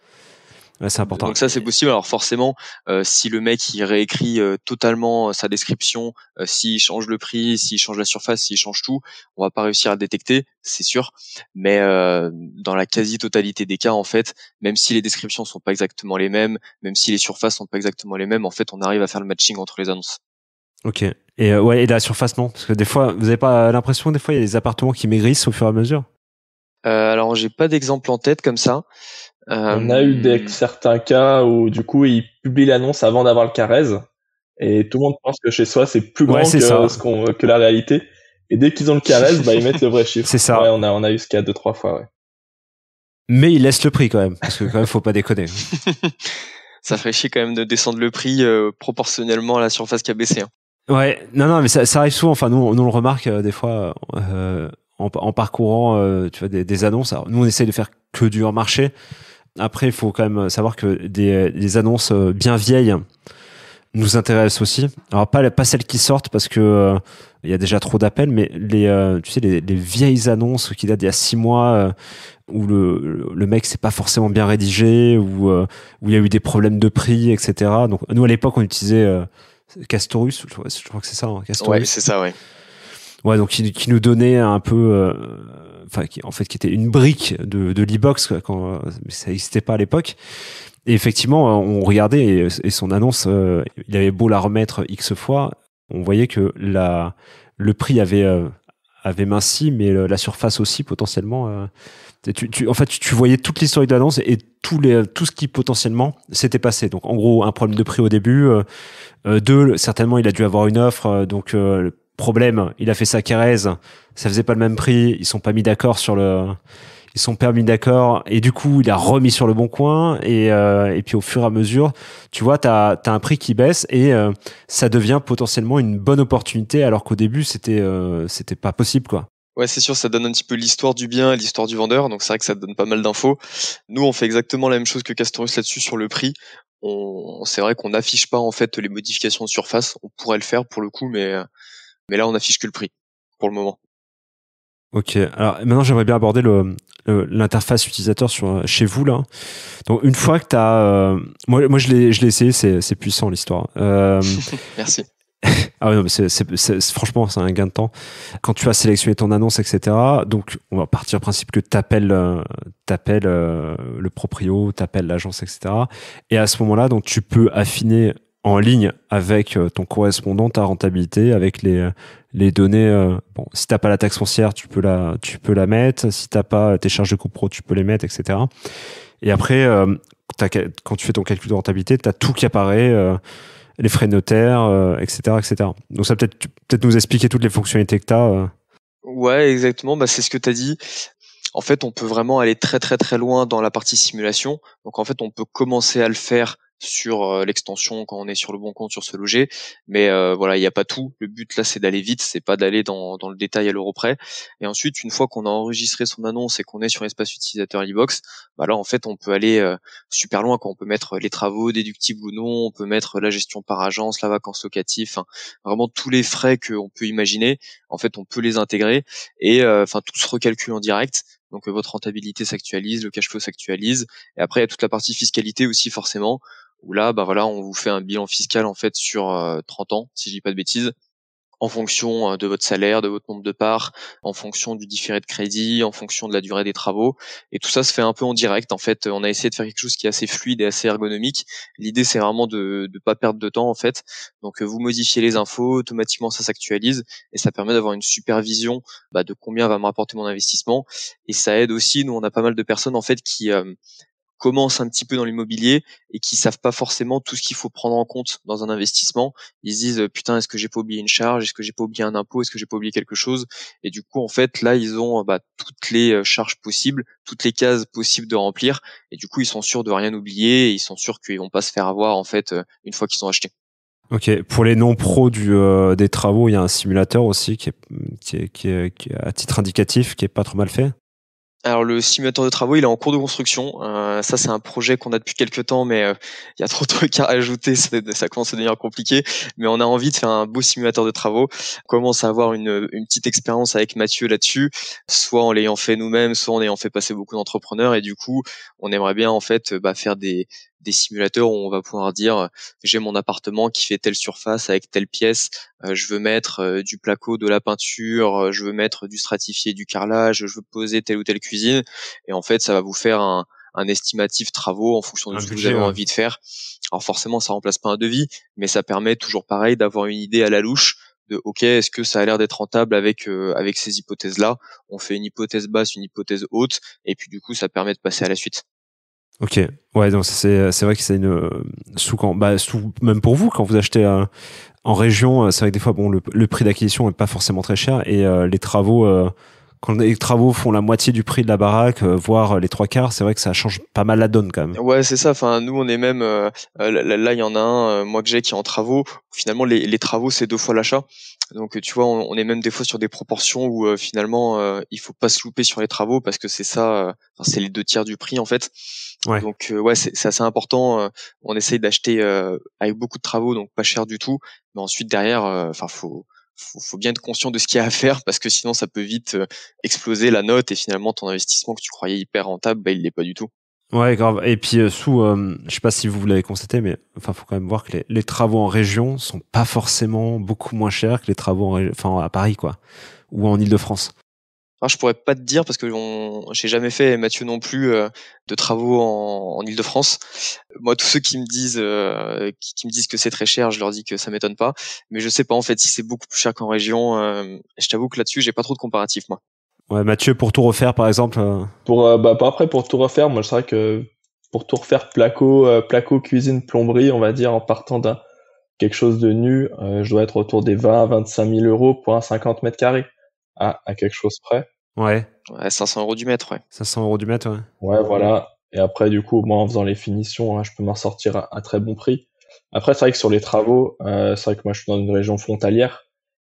Donc ça c'est possible. Alors forcément, euh, si le mec il réécrit euh, totalement euh, sa description, s'il change le prix, s'il change la surface, s'il change tout, on va pas réussir à détecter, c'est sûr. Mais dans la quasi-totalité des cas, en fait, même si les descriptions sont pas exactement les mêmes, même si les surfaces sont pas exactement les mêmes, en fait, on arrive à faire le matching entre les annonces. Ok. Et ouais, et la surface non, parce que des fois, vous avez pas l'impression, des fois, il y a des appartements qui maigrissent au fur et à mesure. alors j'ai pas d'exemple en tête comme ça, on a eu des, euh, certains cas où du coup ils publient l'annonce avant d'avoir le carrez et tout le monde pense que chez soi c'est plus grand que, la réalité. Et dès qu'ils ont le carrez, bah, ils mettent le vrai chiffre. C'est ça. on a, on a eu ce cas deux, trois fois, ouais. Mais ils laissent le prix quand même, parce que quand même faut pas déconner. ça ferait chier quand même de descendre le prix euh, proportionnellement à la surface qui a baissé. Hein. Ouais, non, non, mais ça, ça, arrive souvent. Enfin, nous, on le remarque euh, des fois en, parcourant, tu vois, des, annonces. nous, on essaye de faire que du hors marché. Après, il faut quand même savoir que des, annonces euh, bien vieilles nous intéressent aussi. Alors pas, pas celles qui sortent parce que euh, il y a déjà trop d'appels, mais euh, les, les, vieilles annonces qui datent d'il y a six mois où le, le mec c'est pas forcément bien rédigé, où il y a eu des problèmes de prix, etc. Donc nous à l'époque on utilisait Castorus, je crois, que c'est ça, hein, Oui, c'est ça, oui ouais, donc qui, qui, nous donnait un peu, euh, enfin, qui, en fait, qui était une brique de, de l'e-box quand ça n'existait pas à l'époque. Et effectivement, euh, on regardait et, son annonce, euh, il avait beau la remettre x fois, on voyait que la, le prix avait avait minci, mais la surface aussi potentiellement. tu, en fait, tu voyais toute l'histoire de l'annonce et tout, les, tout ce qui potentiellement s'était passé. Donc, en gros, un problème de prix au début. deux, certainement, il a dû avoir une offre. donc, Problème, il a fait sa carèse, ça faisait pas le même prix, ils sont pas mis d'accord sur le, ils sont permis d'accord et du coup il a remis sur le bon coin et, euh, et puis au fur et à mesure tu vois tu as, un prix qui baisse et euh, ça devient potentiellement une bonne opportunité alors qu'au début c'était euh, c'était pas possible quoi Ouais, c'est sûr, ça donne un petit peu l'histoire du bien et l'histoire du vendeur, donc c'est vrai que ça donne pas mal d'infos. Nous, on fait exactement la même chose que Castorus là-dessus sur le prix. On, c'est vrai qu'on n'affiche pas en fait les modifications de surface. On pourrait le faire pour le coup, mais euh, mais là, on affiche que le prix pour le moment. Ok. Alors maintenant, j'aimerais bien aborder le, l'interface utilisateur sur, euh, chez vous là. Donc une fois que tu as, euh, moi, je l'ai, je l'ai essayé, c'est, puissant l'histoire. Euh, Merci. ah non, mais c'est, franchement, c'est un gain de temps. Quand tu as sélectionné ton annonce, etc., donc on va partir du principe que tu appelles, le proprio, tu appelles l'agence, etc. Et à ce moment-là, donc tu peux affiner en ligne avec euh, ton correspondant, ta rentabilité, avec les, les données. Euh, bon, si n'as pas la taxe foncière, tu peux la, tu peux la mettre. Si tu n'as pas euh, tes charges de coût pro, tu peux les mettre, etc. Et après, quand tu fais ton calcul de rentabilité, tu as tout qui apparaît, les frais notaires, etc., etc. Donc ça peut-être peut-être nous expliquer toutes les fonctionnalités que tu as. Ouais, exactement. Bah, c'est ce que tu as dit. En fait, on peut vraiment aller très très très loin dans la partie simulation. Donc en fait, on peut commencer à le faire sur euh, l'extension quand on est sur le bon compte, sur ce loger. Mais euh, voilà, il n'y a pas tout. Le but là, c'est d'aller vite, c'est pas d'aller dans, dans, le détail à l'euro près. Et ensuite, une fois qu'on a enregistré son annonce et qu'on est sur l'espace utilisateur e-box, bah là, en fait, on peut aller euh, super loin. Quand on peut mettre les travaux déductibles ou non, on peut mettre la gestion par agence, la vacance locative, vraiment tous les frais qu'on peut imaginer. En fait, on peut les intégrer et enfin tout se recalcule en direct. Donc votre rentabilité s'actualise, le cash flow s'actualise, et après il y a toute la partie fiscalité aussi forcément, où là, bah voilà, on vous fait un bilan fiscal en fait sur 30 euh, ans, si je dis pas de bêtises, en fonction euh, de votre salaire, de votre nombre de parts, en fonction du différé de crédit, en fonction de la durée des travaux, et tout ça se fait un peu en direct. En fait, on a essayé de faire quelque chose qui est assez fluide et assez ergonomique. L'idée, c'est vraiment de ne pas perdre de temps en fait. Donc, euh, vous modifiez les infos, automatiquement ça s'actualise et ça permet d'avoir une supervision bah, de combien va me rapporter mon investissement. Et ça aide aussi. Nous, on a pas mal de personnes en fait qui commencent un petit peu dans l'immobilier et qui savent pas forcément tout ce qu'il faut prendre en compte dans un investissement. Ils se disent putain est-ce que j'ai pas oublié une charge, est-ce que j'ai pas oublié un impôt, est-ce que j'ai pas oublié quelque chose Et du coup en fait là ils ont bah, toutes les euh, charges possibles, toutes les cases possibles de remplir et du coup ils sont sûrs de rien oublier, et ils sont sûrs qu'ils vont pas se faire avoir en fait euh, une fois qu'ils ont acheté. Ok, pour les non-pros euh, des travaux, il y a un simulateur aussi qui qui, est, qui est, à titre indicatif, qui est pas trop mal fait alors le simulateur de travaux, il est en cours de construction. Euh, ça, c'est un projet qu'on a depuis quelques temps, mais euh, il y a trop de trucs à ajouter, ça, commence à devenir compliqué. Mais on a envie de faire un beau simulateur de travaux. On commence à avoir une, petite expérience avec Mathieu là-dessus, soit en l'ayant fait nous-mêmes, soit en ayant fait passer beaucoup d'entrepreneurs. Et du coup, on aimerait bien en fait bah, faire des, des simulateurs où on va pouvoir dire euh, j'ai mon appartement qui fait telle surface avec telle pièce, euh, je veux mettre euh, du placo, de la peinture, je veux mettre du stratifié, du carrelage, je veux poser telle ou telle cuisine. Et en fait, ça va vous faire un, estimatif travaux en fonction de ce que vous avez envie de faire. Alors forcément, ça remplace pas un devis, mais ça permet toujours pareil d'avoir une idée à la louche de OK, est-ce que ça a l'air d'être rentable avec avec ces hypothèses là On fait une hypothèse basse, une hypothèse haute, et puis du coup, ça permet de passer à la suite. Ok, ouais, donc euh, c'est vrai que c'est une euh, sous quand bah même pour vous quand vous achetez euh, en région, c'est vrai que des fois bon le, prix d'acquisition est pas forcément très cher et les travaux quand les travaux font la moitié du prix de la baraque, voire les trois quarts, c'est vrai que ça change pas mal la donne quand même. Ouais, c'est ça. Enfin, nous, on est même là, il y en a un, moi que j'ai, qui est en travaux. Finalement, les travaux, c'est deux fois l'achat. Donc tu vois, on, est même des fois sur des proportions où euh, finalement euh, il faut pas se louper sur les travaux parce que c'est ça, euh, c'est les deux tiers du prix en fait. Donc ouais, c'est assez important. on essaye d'acheter avec beaucoup de travaux, donc pas cher du tout. Mais ensuite derrière, enfin faut, faut, bien être conscient de ce qu'il y a à faire parce que sinon ça peut vite exploser la note et finalement ton investissement que tu croyais hyper rentable, bah, il l'est pas du tout. Ouais, grave. Et puis euh, sous, euh, je sais pas si vous l'avez constaté, mais enfin, faut quand même voir que les, travaux en région sont pas forcément beaucoup moins chers que les travaux enfin à Paris, quoi, ou en Île-de-France. Alors, ah, je pourrais pas te dire parce que j'ai jamais fait, Mathieu non plus, euh, de travaux en, en Ile-de-France. Moi, tous ceux qui me disent, qui, me disent que c'est très cher, je leur dis que ça m'étonne pas. Mais je sais pas en fait si c'est beaucoup plus cher qu'en région. Euh, je t'avoue que là-dessus, j'ai pas trop de comparatifs moi. Ouais, Mathieu, pour tout refaire, par exemple. Euh, pour euh, bah, après pour tout refaire, moi je serais que pour tout refaire, placo, euh, placo, cuisine, plomberie, on va dire en partant d'un quelque chose de nu, je dois être autour des 20 25 000 euros pour un 50 mètres carrés à, à quelque chose près. Ouais. ouais. 500 euros du mètre, ouais. 500 euros du mètre, ouais. Ouais, voilà. Et après, du coup, moi, en faisant les finitions, hein, je peux m'en sortir à, très bon prix. Après, c'est vrai que sur les travaux, c'est vrai que moi, je suis dans une région frontalière.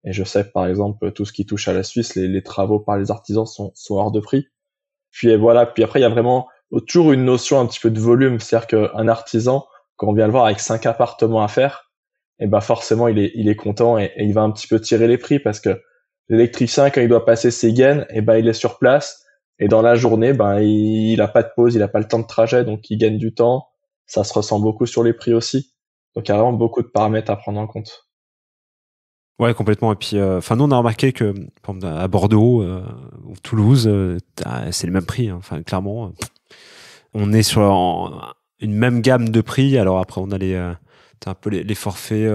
Et je sais par exemple tout ce qui touche à la Suisse, les, travaux par les artisans sont, hors de prix. Puis voilà, puis après il y a vraiment toujours une notion un petit peu de volume, c'est-à-dire qu'un artisan, quand on vient le voir avec cinq appartements à faire, et eh ben forcément il est, il est content et, il va un petit peu tirer les prix parce que l'électricien quand il doit passer ses gaines, et eh ben il est sur place et dans la journée, ben il n'a pas de pause, il n'a pas le temps de trajet, donc il gagne du temps. Ça se ressent beaucoup sur les prix aussi. Donc il y a vraiment beaucoup de paramètres à prendre en compte. Ouais, complètement. Et puis, euh, enfin, nous, on a remarqué que, à Bordeaux euh, ou Toulouse, euh, c'est le même prix. Hein. Enfin, clairement, on est sur une même gamme de prix. Alors après, on a les, un peu les, forfaits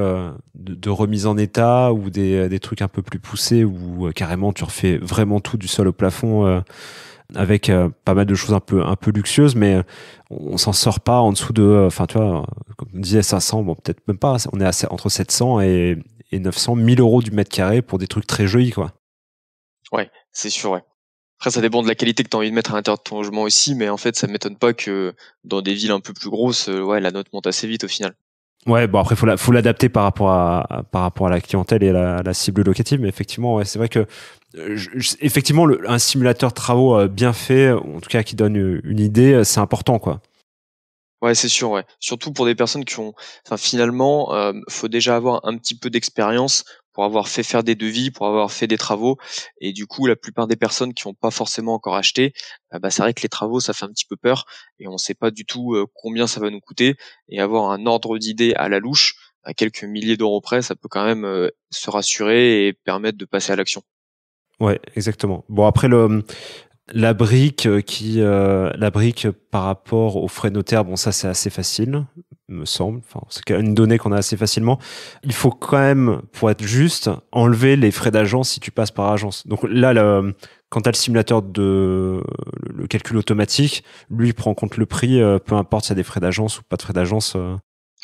de, remise en état ou des, des, trucs un peu plus poussés où carrément tu refais vraiment tout du sol au plafond avec pas mal de choses un peu un peu luxueuses mais on, s'en sort pas en dessous de enfin tu vois comme disait 500 bon peut-être même pas on est assez entre 700 et, 900 000 euros du mètre carré pour des trucs très jolis, quoi. Ouais, c'est sûr, ouais. Après, ça dépend de la qualité que tu as envie de mettre à l'intérieur de ton logement aussi, mais en fait, ça m'étonne pas que dans des villes un peu plus grosses, euh, ouais, la note monte assez vite au final. Ouais, bon après faut faut l'adapter par rapport à par rapport à la clientèle et à la cible locative, mais effectivement c'est vrai que euh, effectivement un simulateur de travaux euh, bien fait, en tout cas qui donne une idée, c'est important quoi. Ouais, c'est sûr, Surtout pour des personnes qui ont, finalement, euh, faut déjà avoir un petit peu d'expérience pour avoir fait faire des devis, pour avoir fait des travaux. Et du coup, la plupart des personnes qui n'ont pas forcément encore acheté, euh, bah, c'est vrai que les travaux, ça fait un petit peu peur et on ne sait pas du tout euh, combien ça va nous coûter. Et avoir un ordre d'idée à la louche, à quelques milliers d'euros près, ça peut quand même se rassurer et permettre de passer à l'action. Ouais, exactement. Bon, après, le, la brique euh, qui, euh, la brique par rapport aux frais notaires, bon ça c'est assez facile, me semble. Enfin, c'est une donnée qu'on a assez facilement. Il faut quand même, pour être juste, enlever les frais d'agence si tu passes par agence. Donc là, le, quand tu as le simulateur de le calcul automatique, lui il prend en compte le prix, euh, peu importe s'il y a des frais d'agence ou pas de frais d'agence.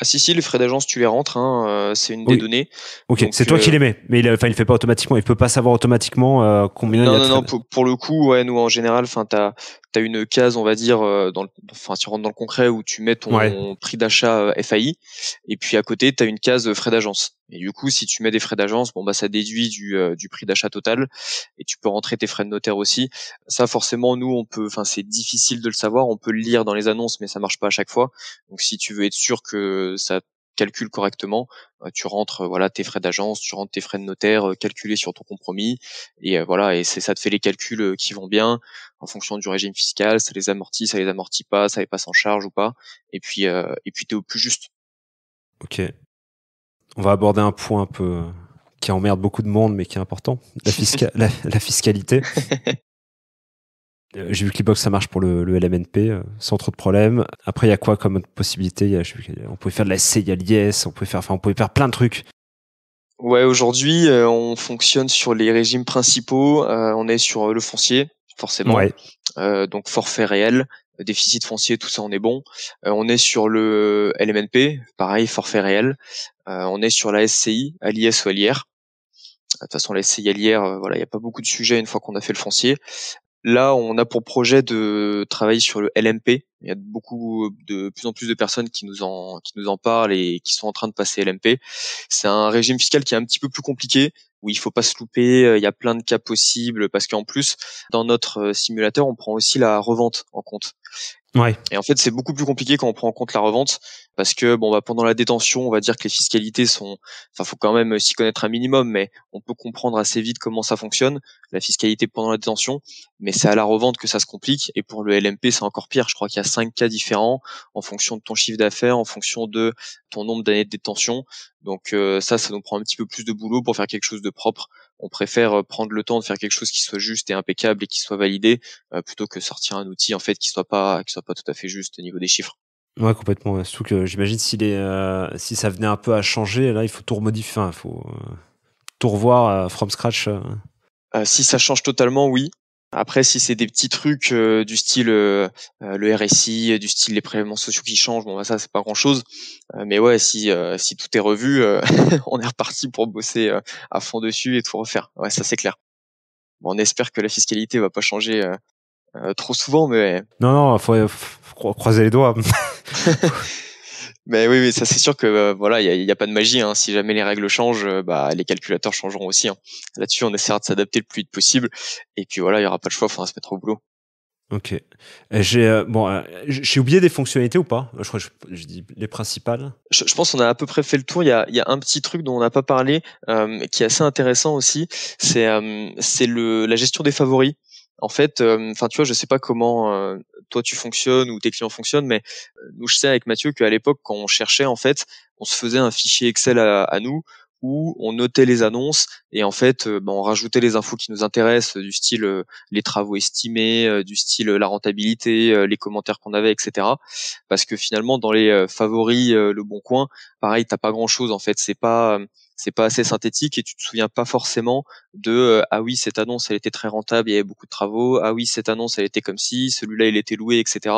Ah si si, les frais d'agence tu les rentres, hein, euh, c'est une des données. Ok, c'est toi qui euh, les mets, mais il, ne il fait pas automatiquement, il peut pas savoir automatiquement euh, combien. il y a non de non, pour, le coup, ouais, nous en général, tu t'as as une case, on va dire, euh, dans, enfin si on rentre dans le concret où tu mets ton prix d'achat FAI, et puis à côté tu as une case frais d'agence. Et du coup, si tu mets des frais d'agence, bon bah ça déduit du, euh, du prix d'achat total et tu peux rentrer tes frais de notaire aussi. Ça forcément, nous on peut, enfin c'est difficile de le savoir, on peut le lire dans les annonces, mais ça marche pas à chaque fois. Donc si tu veux être sûr que ça calcule correctement, euh, tu rentres euh, voilà tes frais d'agence, tu rentres tes frais de notaire calculés sur ton compromis et voilà et c'est ça te fait les calculs qui vont bien en fonction du régime fiscal, ça les amortit, ça les amortit pas, ça les passe en charge ou pas et puis euh, et puis t'es au plus juste. Ok, on va aborder un point un peu euh, qui emmerde beaucoup de monde, mais qui est important la, fiscalité. Euh, j'ai vu que l'e-box ça marche pour le, LMNP euh, sans trop de problèmes. Après, il y a quoi comme possibilité On pouvait faire de la SCI on pouvait faire, on pouvait faire plein de trucs. Ouais, aujourd'hui, on fonctionne sur les régimes principaux. on est sur le foncier, forcément. donc forfait réel, déficit foncier, tout ça, on est bon. on est sur le LMNP, pareil, forfait réel. Euh, on est sur la SCI à l'IS ou à De toute façon, la SCI à euh, voilà, il n'y a pas beaucoup de sujets une fois qu'on a fait le foncier. Là, on a pour projet de travailler sur le LMP. Il y a beaucoup euh, de plus en plus de personnes qui nous en qui nous en parlent et qui sont en train de passer LMP. C'est un régime fiscal qui est un petit peu plus compliqué où il faut pas se louper, il y a plein de cas possibles parce qu'en plus dans notre simulateur, on prend aussi la revente en compte. Et en fait, c'est beaucoup plus compliqué quand on prend en compte la revente parce que bon, bah, pendant la détention, on va dire que les fiscalités sont, enfin, faut quand même s'y connaître un minimum, mais on peut comprendre assez vite comment ça fonctionne la fiscalité pendant la détention. Mais c'est à la revente que ça se complique. Et pour le LMP, c'est encore pire. Je crois qu'il y a cinq cas différents en fonction de ton chiffre d'affaires, en fonction de ton nombre d'années de détention. Donc euh, ça, ça nous prend un petit peu plus de boulot pour faire quelque chose de propre on préfère euh, prendre le temps de faire quelque chose qui soit juste et impeccable et qui soit validé euh, plutôt que sortir un outil en fait qui soit pas qui soit pas tout à fait juste au niveau des chiffres. Ouais, complètement. Surtout que j'imagine si, les, euh, si ça venait un peu à changer, là, il faut tout remodifier, il faut tout revoir from scratch. si ça change totalement, oui. Après, si c'est des petits trucs euh, du style euh, euh, le RSI, du style les prélèvements sociaux qui changent, bon bah ça c'est pas grand chose. mais ouais, si si tout est revu, on est reparti pour bosser à fond dessus et tout refaire. Ouais, ça c'est clair. Bon, on espère que la fiscalité va pas changer trop souvent, mais non non, faut croiser les doigts. Mais oui, mais ça c'est sûr que euh, voilà, il n'y a, pas de magie. Hein. Si jamais les règles changent, euh, bah, les calculateurs changeront aussi. Hein. Là-dessus, on essaiera de s'adapter le plus vite possible. Et puis voilà, il n'y aura pas de choix, il faudra se mettre au boulot. Ok. J'ai euh, bon, j'ai oublié des fonctionnalités ou pas Je crois que je, dis les principales. Je, pense qu'on a à peu près fait le tour. Il y a, il y a un petit truc dont on n'a pas parlé, qui est assez intéressant aussi. C'est c'est le la gestion des favoris en fait, euh, enfin, tu vois, je sais pas comment euh, toi tu fonctionnes ou tes clients fonctionnent, mais euh, nous, je sais avec Mathieu qu'à l'époque, quand on cherchait, en fait, on se faisait un fichier Excel à nous où on notait les annonces et en fait euh, ben, on rajoutait les infos qui nous intéressent euh, du style euh, les travaux estimés, du style la rentabilité, les commentaires qu'on avait, etc. Parce que finalement dans les favoris Le Bon Coin, pareil t'as pas grand chose en fait, c'est pas c'est pas assez synthétique et tu te souviens pas forcément de ah oui cette annonce elle était très rentable il y avait beaucoup de travaux ah oui cette annonce elle était comme si celui-là il était loué etc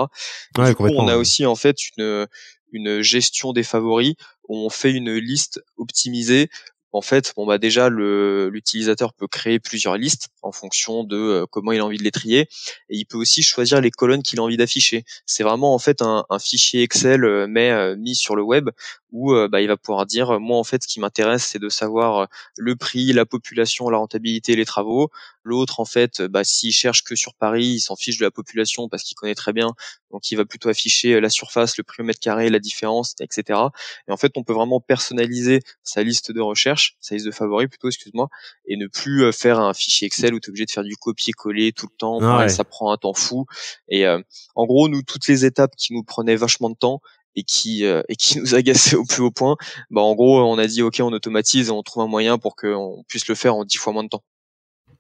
du on a aussi en fait une une gestion des favoris, on fait une liste optimisée. En fait, bon bah déjà l'utilisateur peut créer plusieurs listes en fonction de euh, comment il a envie de les trier et il peut aussi choisir les colonnes qu'il a envie d'afficher. C'est vraiment en fait un, fichier Excel euh, mais euh, mis sur le web où bah, il va pouvoir dire moi en fait ce qui m'intéresse c'est de savoir le prix, la population, la rentabilité, les travaux. L'autre en fait bah, s'il cherche que sur Paris, il s'en fiche de la population parce qu'il connaît très bien donc il va plutôt afficher euh, la surface, le prix au mètre carré, la différence, etc. Et en fait, on peut vraiment personnaliser sa liste de recherche, sa liste de favoris plutôt, excuse-moi, et ne plus euh, faire un fichier Excel où tu es obligé de faire du copier-coller tout le temps. Ah ça prend un temps fou. Et euh, en gros, nous, toutes les étapes qui nous prenaient vachement de temps, et qui et qui nous agaçaient au plus haut point, bah en gros on a dit ok on automatise et on trouve un moyen pour qu'on puisse le faire en dix fois moins de temps.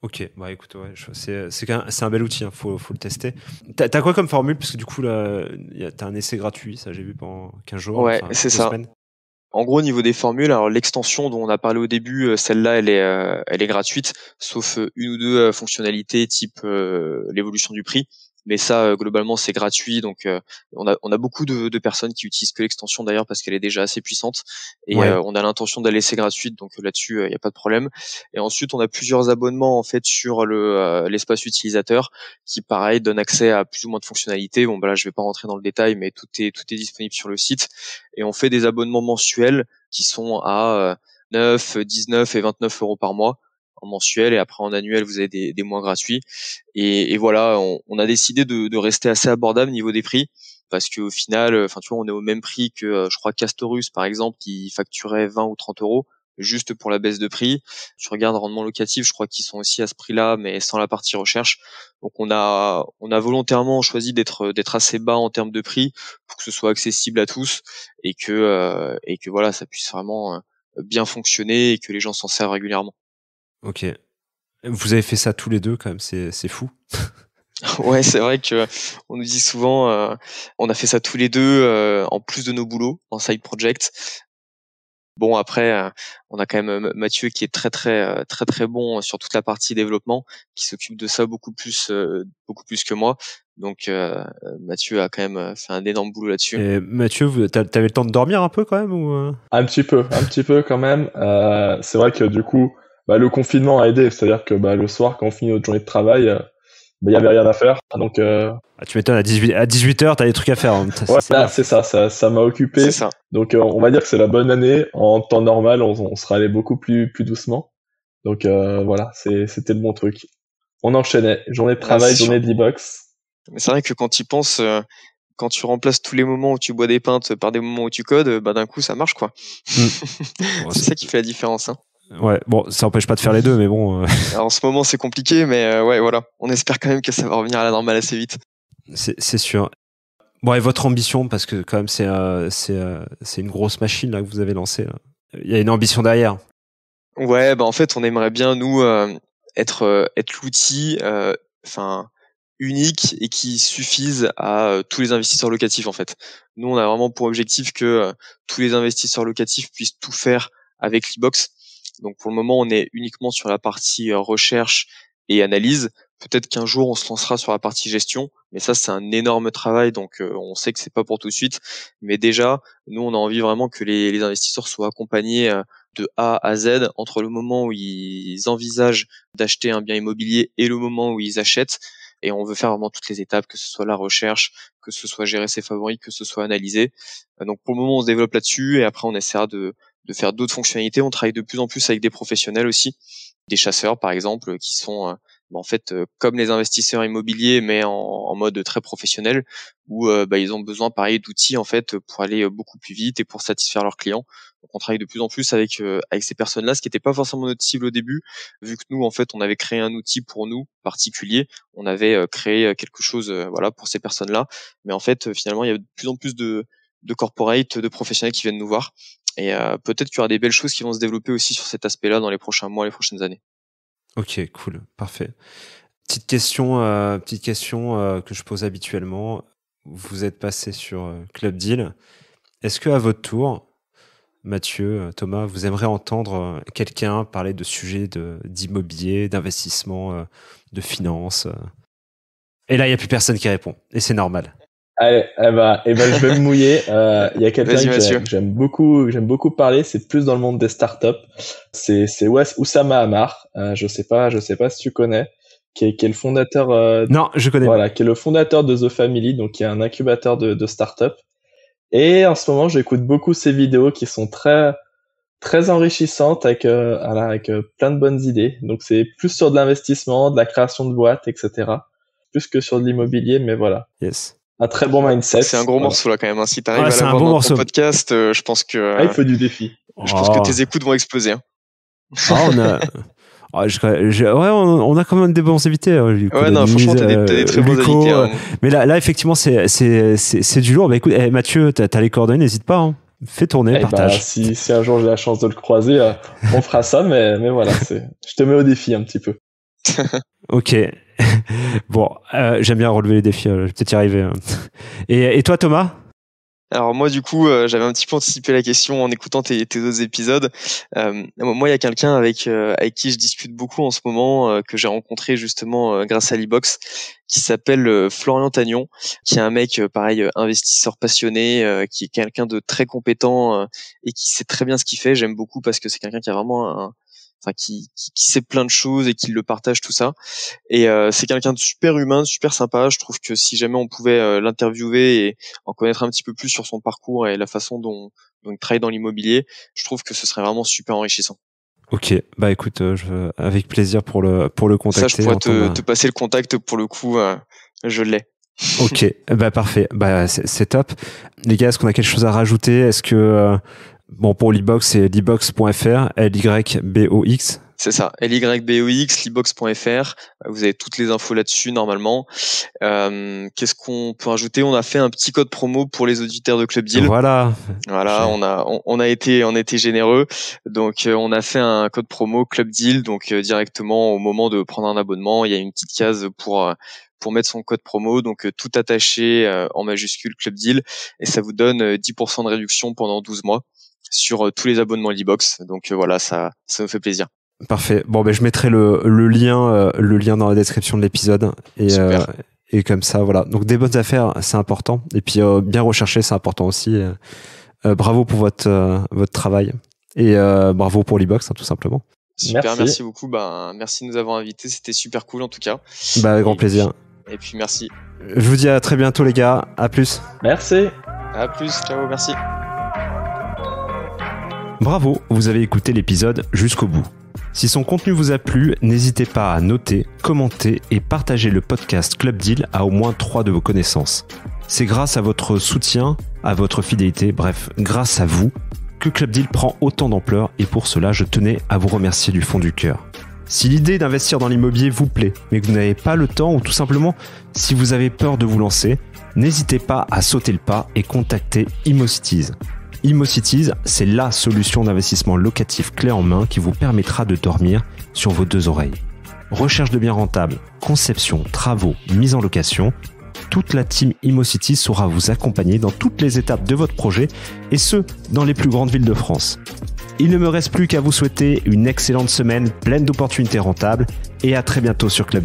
Ok, bah écoute, ouais, c'est, c'est, un, un bel outil, il hein, faut, faut, le tester. T'as, quoi comme formule Parce que du coup, là, t'as un essai gratuit, ça j'ai vu pendant 15 jours. Ouais, c'est ça. En gros, au niveau des formules, alors l'extension dont on a parlé au début, euh, celle-là, elle est, euh, elle est gratuite, sauf euh, une ou deux fonctionnalités type l'évolution du prix mais ça euh, globalement c'est gratuit donc euh, on a on a beaucoup de, personnes qui utilisent que l'extension d'ailleurs parce qu'elle est déjà assez puissante et euh, on a l'intention d'aller c'est laisser gratuite donc là-dessus il n'y a pas de problème et ensuite on a plusieurs abonnements en fait sur le l'espace utilisateur qui pareil donne accès à plus ou moins de fonctionnalités bon bah là je vais pas rentrer dans le détail mais tout est tout est disponible sur le site et on fait des abonnements mensuels qui sont à 9, 19 et 29 euros par mois mensuel et après en annuel vous avez des, des mois gratuits et, et voilà on, on, a décidé de, de, rester assez abordable niveau des prix parce qu'au final euh, enfin tu vois on est au même prix que euh, je crois Castorus par exemple qui facturait 20 ou 30 euros juste pour la baisse de prix. Tu regardes rendement locatif, je crois qu'ils sont aussi à ce prix-là, mais sans la partie recherche. Donc on a on a volontairement choisi d'être d'être assez bas en termes de prix pour que ce soit accessible à tous et que euh, et que voilà ça puisse vraiment bien fonctionner et que les gens s'en servent régulièrement. Ok. Vous avez fait ça tous les deux quand même, c'est fou. ouais, c'est vrai que on nous dit souvent, euh, on a fait ça tous les deux euh, en plus de nos boulots en side project. Bon après, euh, on a quand même Mathieu qui est très très très très bon sur toute la partie développement, qui s'occupe de ça beaucoup plus beaucoup plus que moi. Donc Mathieu a quand même fait un énorme boulot là-dessus. Mathieu, t'avais le temps de dormir un peu quand même ou Un petit peu, un petit peu quand même. c'est vrai que du coup, bah, le confinement a aidé. C'est-à-dire que bah, le soir, quand on finit notre journée de travail, il euh, n'y bah, avait rien à faire. Donc, euh... ah, tu m'étonnes, à 18, h 18 tu as des trucs à faire. Hein. c'est ça, ça, ça m'a occupé. Ça. Donc, euh, on va dire que c'est la bonne année. En temps normal, on, sera allé beaucoup plus, plus doucement. Donc, euh, voilà, c'était le bon truc. On enchaînait. Journée de ah, travail, journée de box Mais c'est vrai que quand tu penses, euh, quand tu remplaces tous les moments où tu bois des pintes par des moments où tu codes, bah d'un coup ça marche quoi. Mm. c'est ça qui fait la différence. Hein. Ouais, bon, ça n'empêche pas de faire les deux, mais bon. Euh. en ce moment, c'est compliqué, mais euh, ouais, voilà. On espère quand même que ça va revenir à la normale assez vite. C'est sûr. Bon, et votre ambition, parce que quand même, c'est euh, c'est une grosse machine là, que vous avez lancée. Il y a une ambition derrière. Ouais, bah en fait, on aimerait bien, nous, être, être l'outil enfin unique et qui suffise à tous les investisseurs locatifs, en fait. Nous, on a vraiment pour objectif que tous les investisseurs locatifs puissent tout faire avec l'e-box donc pour le moment, on est uniquement sur la partie euh, recherche et analyse. Peut-être qu'un jour, on se lancera sur la partie gestion, mais ça, c'est un énorme travail, donc euh, on sait que c'est pas pour tout de suite. Mais déjà, nous, on a envie vraiment que les, les investisseurs soient accompagnés euh, de A à Z entre le moment où ils envisagent d'acheter un bien immobilier et le moment où ils achètent. Et on veut faire vraiment toutes les étapes, que ce soit la recherche, que ce soit gérer ses favoris, que ce soit analyser. Donc pour le moment, on se développe là-dessus et après, on essaiera de de faire d'autres fonctionnalités. On travaille de plus en plus avec des professionnels aussi, des chasseurs par exemple, qui sont euh, bah, en fait euh, comme les investisseurs immobiliers mais en, mode très professionnel où euh, bah, ils ont besoin pareil d'outils en fait pour aller beaucoup plus vite et pour satisfaire leurs clients donc on travaille de plus en plus avec avec ces personnes là ce qui n'était pas forcément notre cible au début vu que nous en fait on avait créé un outil pour nous particulier on avait créé quelque chose voilà pour ces personnes là mais en fait finalement il y a de plus en plus de de corporate, de professionnels qui viennent nous voir et euh, peut-être qu'il y aura des belles choses qui vont se développer aussi sur cet aspect-là dans les prochains mois, les prochaines années. Ok, cool, parfait. Petite question, euh, petite question euh, que je pose habituellement. Vous êtes passé sur Club Deal. Est-ce que à votre tour, Mathieu, Thomas, vous aimeriez entendre quelqu'un parler de sujets d'immobilier, d'investissement, de finances Et là, il n'y a plus personne qui répond. Et c'est normal. Allez, eh ben, eh ben, je vais me mouiller. Euh, il y a quelqu'un que j'aime beaucoup, j'aime beaucoup parler. C'est plus dans le monde des startups. C'est c'est Oussama Hamar. Euh, je sais pas, je sais pas si tu connais. Qui est, le fondateur. Euh, non, je connais. Voilà, qui est le fondateur de The Family, donc qui est un incubateur de, de startups. Et en ce moment, j'écoute beaucoup ses vidéos qui sont très très enrichissantes avec euh, avec euh, plein de bonnes idées. Donc c'est plus sur de l'investissement, de la création de boîtes, etc. Plus que sur de l'immobilier, mais voilà. Yes un très bon mindset. C'est un gros morceau là quand même. Hein. Si t'arrives à l'avoir bon ton podcast, euh, je pense que. Euh, ah, il faut du défi. Je pense que oh. tes écoutes vont exploser. Hein. Ah, on a... Ah, ouais, on, a quand même des bonnes évités hein, ouais, non, franchement, t'as des, des, très bons Mais là, là effectivement, c'est du lourd. Bah écoute, eh, Mathieu, t'as les coordonnées, n'hésite pas. Fais tourner, eh ben, partage. si, si, un jour j'ai la chance de le croiser, euh, on fera ça, mais, mais voilà, je te mets au défi un petit peu. ok. bon, euh, j'aime bien relever les défis, euh, je vais peut-être y arriver. Hein. Et, toi, Thomas alors moi du coup euh, j'avais un petit peu anticipé la question en écoutant tes, tes autres épisodes. Euh, moi il y a quelqu'un avec avec qui je discute beaucoup en ce moment que j'ai rencontré justement grâce à Libox qui s'appelle Florian Tagnon qui est un mec pareil investisseur passionné qui est quelqu'un de très compétent et qui sait très bien ce qu'il fait. J'aime beaucoup parce que c'est quelqu'un qui a vraiment un, enfin qui, qui, sait plein de choses et qui le partage tout ça. Et euh, c'est quelqu'un de super humain, super sympa. Je trouve que si jamais on pouvait euh, l'interviewer et en connaître un petit peu plus sur son parcours et la façon dont, dont il travaille dans l'immobilier, je trouve que ce serait vraiment super enrichissant. Ok, bah écoute, euh, je, avec plaisir pour le pour le contacter. Ça, je pourrais te, te, passer le contact pour le coup. Euh, je l'ai. ok, bah parfait, bah c'est top. Les gars, est-ce qu'on a quelque chose à rajouter Est-ce que Bon, pour l'e-box, c'est libox.fr, L-Y-B-O-X. C'est ça, L-Y-B-O-X, libox.fr. Vous avez toutes les infos là-dessus, normalement. Euh, qu'est-ce qu'on peut ajouter On a fait un petit code promo pour les auditeurs de Club Deal. Voilà. Voilà, on a, on, a été, on a été généreux. Donc, euh, on a fait un code promo Club Deal. Donc, euh, directement au moment de prendre un abonnement, il y a une petite case pour pour mettre son code promo, donc tout attaché en majuscule Club Deal, et ça vous donne 10% de réduction pendant 12 mois sur euh, tous les abonnements Libox. Donc euh, voilà, ça, ça nous fait plaisir. Parfait. Bon, ben, je mettrai le, lien, euh, le lien dans la description de l'épisode. Et, comme ça voilà donc des bonnes affaires c'est important et puis bien rechercher c'est important aussi bravo pour votre votre travail et bravo pour Libox hein, tout simplement super merci, beaucoup ben merci de nous avoir invités c'était super cool en tout cas bah avec grand plaisir et puis merci je vous dis à très bientôt les gars à plus merci à plus ciao merci Bravo, vous avez écouté l'épisode jusqu'au bout. Si son contenu vous a plu, n'hésitez pas à noter, commenter et partager le podcast Club Deal à au moins 3 de vos connaissances. C'est grâce à votre soutien, à votre fidélité, bref, grâce à vous, que Club Deal prend autant d'ampleur et pour cela, je tenais à vous remercier du fond du cœur. Si l'idée d'investir dans l'immobilier vous plaît, mais que vous n'avez pas le temps ou tout simplement si vous avez peur de vous lancer, n'hésitez pas à sauter le pas et contacter Immocities. ImoCities, c'est la solution d'investissement locatif clé en main qui vous permettra de dormir sur vos deux oreilles. Recherche de biens rentables, conception, travaux, mise en location, toute la team ImoCities saura vous accompagner dans toutes les étapes de votre projet et ce, dans les plus grandes villes de France. Il ne me reste plus qu'à vous souhaiter une excellente semaine pleine d'opportunités rentables et à très bientôt sur Club